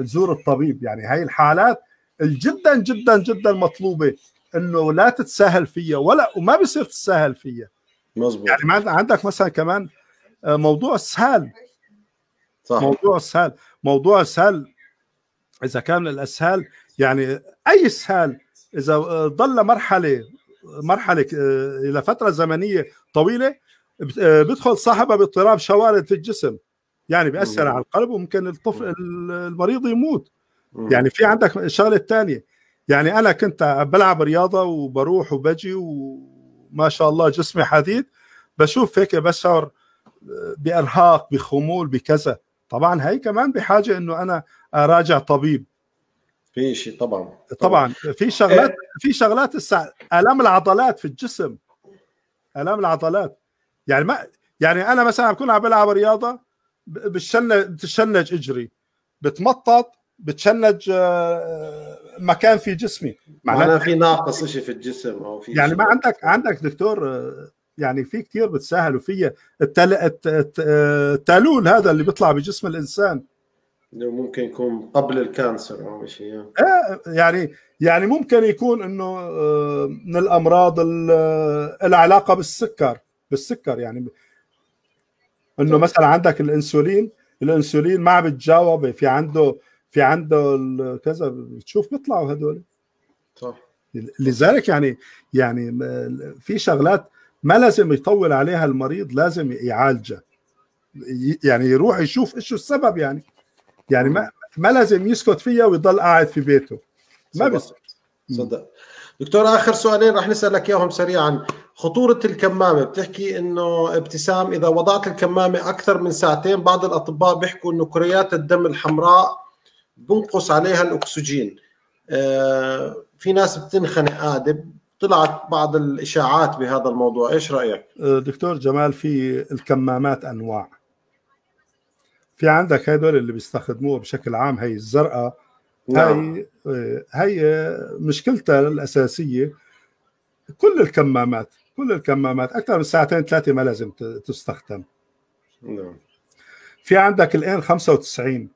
تزور آه، الطبيب يعني هاي الحالات جدا جدا جدا مطلوبه انه لا تتساهل فيها ولا وما بيصير تتساهل فيها مزبوط يعني عندك مثلا كمان آه، موضوع السهال صح موضوع السهال موضوع السهال اذا كان الاسهال يعني اي سهال اذا ضل مرحله مرحله آه، الى فتره زمنيه طويله بيدخل صاحبها باضطراب شوارد في الجسم يعني بيأثر على القلب وممكن الطفل المريض يموت يعني في عندك الشغله الثانيه يعني انا كنت بلعب رياضه وبروح وبجي وما شاء الله جسمي حديد بشوف هيك بشعر بارهاق بخمول بكذا طبعا هي كمان بحاجه انه انا اراجع طبيب في شيء طبعا طبعا, في شغلات إيه. في شغلات السع... الام العضلات في الجسم الام العضلات يعني ما يعني انا مثلا بكون عم بلعب رياضه بتشنج بتشنج اجري بتمطط بتشنج آه، آه، مكان في جسمي معناها في ناقص شيء في الجسم او في يعني ما عندك عندك دكتور آه، يعني في كثير بتساهلوا فيه التل... التالول هذا اللي بيطلع بجسم الانسان ممكن يكون قبل الكانسر او شيء ايه يعني يعني ممكن يكون انه من الامراض العلاقه بالسكر بالسكر يعني انه مثلا عندك الانسولين الانسولين ما عم بتجاوب في عنده في عنده كذا بتشوف بيطلعوا هدول صح لذلك يعني يعني في شغلات ما لازم يطول عليها المريض لازم يعالجها يعني يروح يشوف ايش السبب يعني يعني ما ما لازم يسكت فيها ويضل قاعد في بيته ما بيصير صدق دكتور اخر سؤالين رح نسالك اياهم سريعا خطوره الكمامه بتحكي انه ابتسام اذا وضعت الكمامه اكثر من ساعتين بعض الاطباء بيحكوا انه كريات الدم الحمراء بنقص عليها الاكسجين آه، في ناس بتنخنق ادب طلعت بعض الاشاعات بهذا الموضوع ايش رايك آه، دكتور جمال في الكمامات انواع في عندك هدول اللي بيستخدموها بشكل عام هي الزرقاء نعم. هاي هي آه، آه، مشكلتها الاساسيه كل الكمامات كل الكمامات اكثر من ساعتين ثلاثه ما لازم تستخدم نعم في عندك الان 95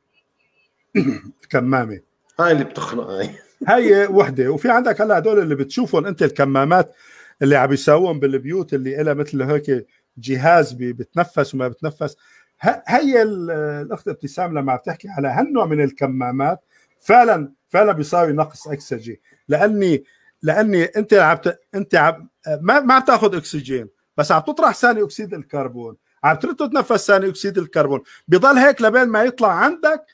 كمامه هاي اللي بتخنق هاي هي وحده وفي عندك هلا هدول اللي بتشوفهم انت الكمامات اللي عم يسوون بالبيوت اللي لها مثل هيك جهاز بتنفس وما بتنفس هي الاخت ابتسام لما عم تحكي على هالنوع من الكمامات فعلا فعلا بيساوي نقص اكسجين لاني لاني انت عم انت عم ما ما عم تاخذ اكسجين بس عم تطرح ثاني اكسيد الكربون عم تتنفس ثاني اكسيد الكربون بضل هيك لبين ما يطلع عندك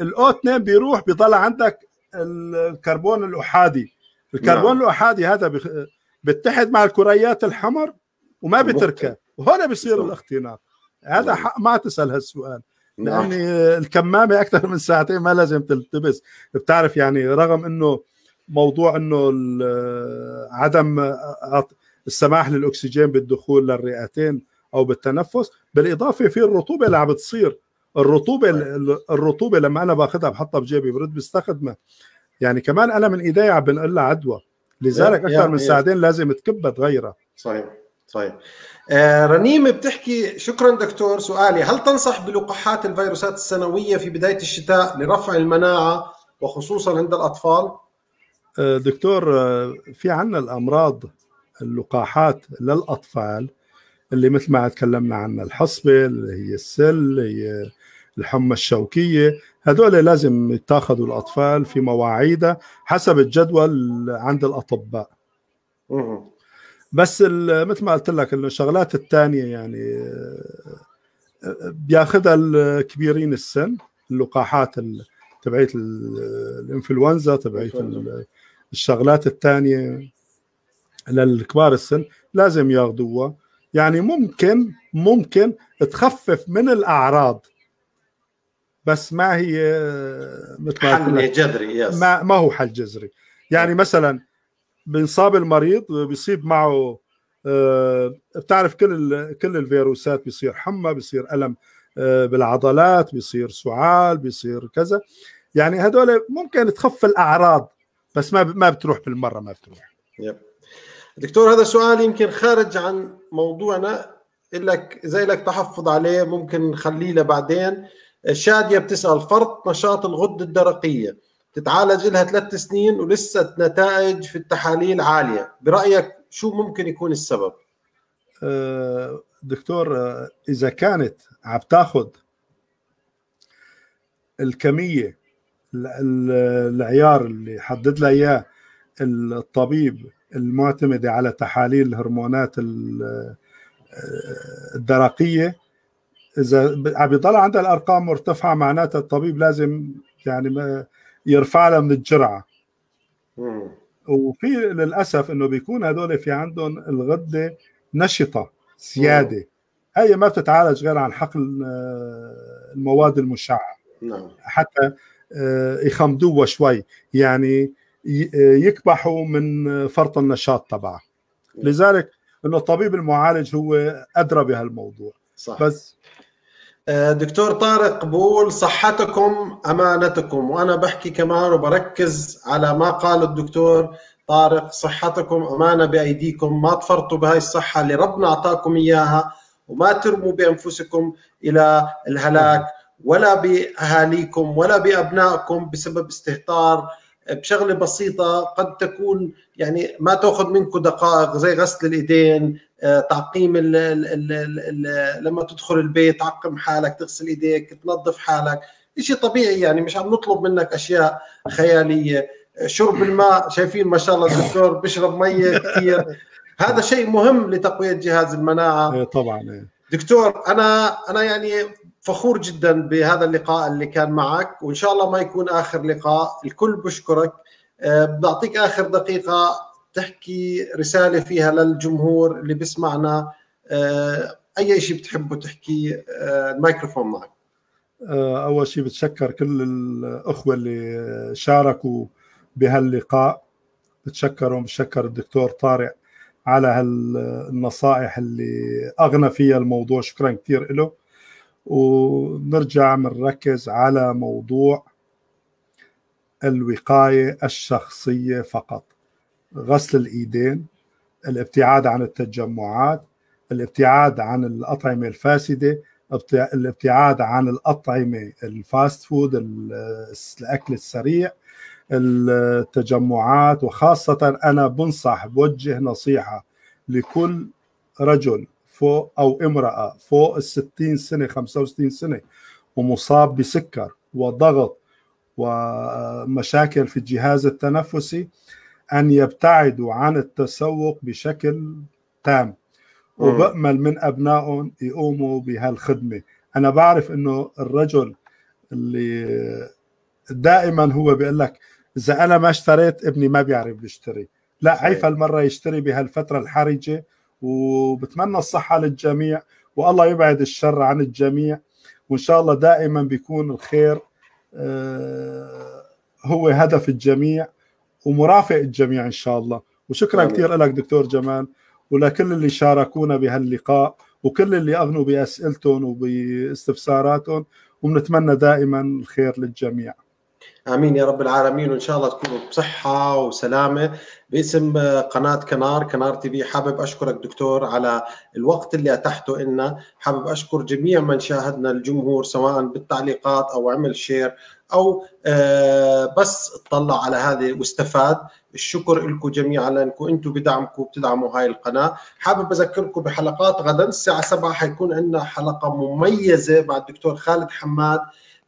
الاو 2 بيروح بضل عندك الكربون الاحادي الكربون نعم. الاحادي هذا بيتحد مع الكريات الحمر وما بتركها وهنا بصير الاختناق هذا نعم. ما تسال هالسؤال نعم. يعني الكمامه اكثر من ساعتين ما لازم تلتبس بتعرف يعني رغم انه موضوع انه عدم السماح للاكسجين بالدخول للرئتين او بالتنفس بالاضافه في الرطوبه اللي عم بتصير الرطوبه الرطوبه لما انا باخذها بحطها بجيبي برد بستخدمها يعني كمان انا من ايدي عم بنقلها عدوى لذلك اكثر من يعني ساعتين لازم تكبها تغيرها صحيح طيب آه رنيمه بتحكي شكرا دكتور سؤالي هل تنصح بلقاحات الفيروسات السنويه في بدايه الشتاء لرفع المناعه وخصوصا عند الاطفال؟ آه دكتور آه، في عندنا الامراض اللقاحات للاطفال اللي مثل ما تكلمنا عنها الحصبه اللي هي السل اللي هي الحمى الشوكيه هذول لازم يتاخذوا الاطفال في مواعيدها حسب الجدول عند الاطباء بس مثل ما قلت لك الشغلات الثانيه يعني بياخذها الكبيرين السن اللقاحات تبعيه الانفلونزا تبعيه الشغلات الثانيه للكبار السن لازم ياخذوها يعني ممكن ممكن تخفف من الاعراض بس ما هي مثل ما حل جذري يس. ما ما هو حل جذري يعني إيه. مثلا بنصاب المريض بيصيب معه آه، بتعرف كل كل الفيروسات بيصير حمى بيصير الم آه، بالعضلات بيصير سعال بيصير كذا يعني هدول ممكن تخف الاعراض بس ما ما بتروح بالمره ما بتروح يب. دكتور هذا سؤال يمكن خارج عن موضوعنا لك زي لك تحفظ عليه ممكن نخليه لبعدين شاديه بتسال فرط نشاط الغده الدرقيه تتعالج لها ثلاث سنين ولسه نتائج في التحاليل عاليه برايك شو ممكن يكون السبب أه، دكتور أه، اذا كانت عم تاخذ الكميه العيار اللي حدد لها اياه الطبيب المعتمده على تحاليل الهرمونات أه، الدرقيه اذا عم يضل عندها الارقام مرتفعه معناتها الطبيب لازم يعني ما يرفع لها من الجرعه وفي للاسف انه بيكون هدول في عندهم الغده نشطه زياده هي ما بتتعالج غير عن حقل آه، المواد المشعه نعم. حتى آه، يخمدوها شوي يعني آه، يكبحوا من فرط النشاط تبعها نعم. لذلك انه الطبيب المعالج هو ادرى بهالموضوع صح. بس آه، دكتور طارق بقول صحتكم امانتكم وانا بحكي كمان وبركز على ما قال الدكتور طارق صحتكم امانه بايديكم ما تفرطوا بهاي الصحه اللي ربنا اعطاكم اياها وما ترموا بانفسكم الى الهلاك ولا باهاليكم ولا بابنائكم بسبب استهتار بشغله بسيطه قد تكون يعني ما تاخذ منكم دقائق زي غسل الايدين تعقيم ال ال ال لما تدخل البيت تعقم حالك تغسل ايديك تنظف حالك شيء طبيعي يعني مش عم نطلب منك اشياء خياليه شرب الماء شايفين ما شاء الله الدكتور بيشرب ميه كثير هذا شيء مهم لتقويه جهاز المناعه إيه، طبعا إيه. دكتور انا انا يعني فخور جدا بهذا اللقاء اللي كان معك وان شاء الله ما يكون اخر لقاء الكل بشكرك آه، بعطيك اخر دقيقه تحكي رساله فيها للجمهور اللي بيسمعنا آه، اي شيء بتحبه تحكيه آه، الميكروفون معك آه، اول شيء بتشكر كل الاخوه اللي شاركوا بهاللقاء بتشكرهم بتشكر الدكتور طارق على هالنصائح اللي اغنى فيها الموضوع شكرا كثير له ونرجع بنركز على موضوع الوقايه الشخصيه فقط غسل الايدين الابتعاد عن التجمعات الابتعاد عن الاطعمه الفاسده الابتعاد عن الاطعمه الفاست فود الاكل السريع التجمعات وخاصه انا بنصح بوجه نصيحه لكل رجل فوق او امراه فوق ال 60 سنه 65 سنه ومصاب بسكر وضغط ومشاكل في الجهاز التنفسي أن يبتعدوا عن التسوق بشكل تام وبأمل من أبنائهم يقوموا بهالخدمة أنا بعرف أنه الرجل اللي دائما هو بيقول لك إذا أنا ما اشتريت ابني ما بيعرف يشتري لا عيفة إيه. المرة يشتري بهالفترة الحرجة وبتمنى الصحة للجميع والله يبعد الشر عن الجميع وإن شاء الله دائما بيكون الخير آه، هو هدف الجميع ومرافق الجميع إن شاء الله وشكرا كثير لك دكتور جمال ولكل اللي شاركونا بهاللقاء وكل اللي أغنوا بأسئلتهم وباستفساراتهم وبنتمنى دائما الخير للجميع امين يا رب العالمين وان شاء الله تكونوا بصحه وسلامه باسم قناه كنار كنار تي في حابب اشكرك دكتور على الوقت اللي اتحته لنا حابب اشكر جميع من شاهدنا الجمهور سواء بالتعليقات او عمل شير او آه، بس اطلع على هذه واستفاد الشكر لكم جميعا لانكم انتم بدعمكم بتدعموا هاي القناه حابب اذكركم بحلقات غدا الساعه 7 حيكون عندنا حلقه مميزه مع الدكتور خالد حماد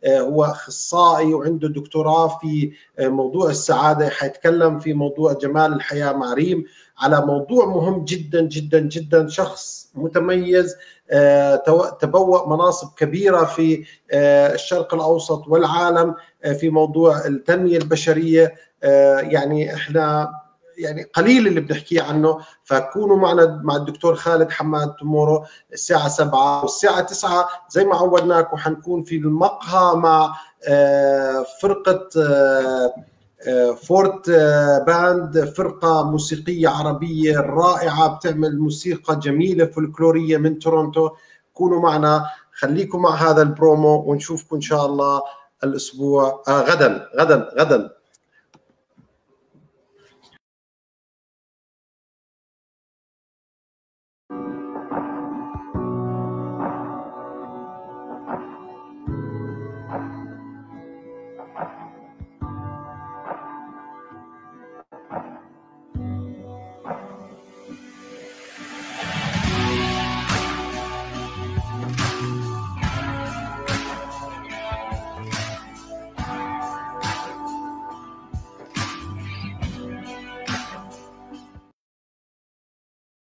آه، هو اخصائي وعنده دكتوراه في آه، موضوع السعاده حيتكلم في موضوع جمال الحياه مع ريم على موضوع مهم جدا جدا جدا شخص متميز آه، تبوأ مناصب كبيرة في آه، الشرق الأوسط والعالم آه، في موضوع التنمية البشرية يعني احنا يعني قليل اللي بنحكيه عنه فكونوا معنا مع الدكتور خالد حماد تمورو الساعة سبعة والساعة تسعة زي ما عودناك وحنكون في المقهى مع فرقة فورت آه، باند فرقة موسيقية عربية رائعة بتعمل موسيقى جميلة فلكلورية من تورونتو كونوا معنا خليكم مع هذا البرومو ونشوفكم إن شاء الله الأسبوع آه غدا غدا غدا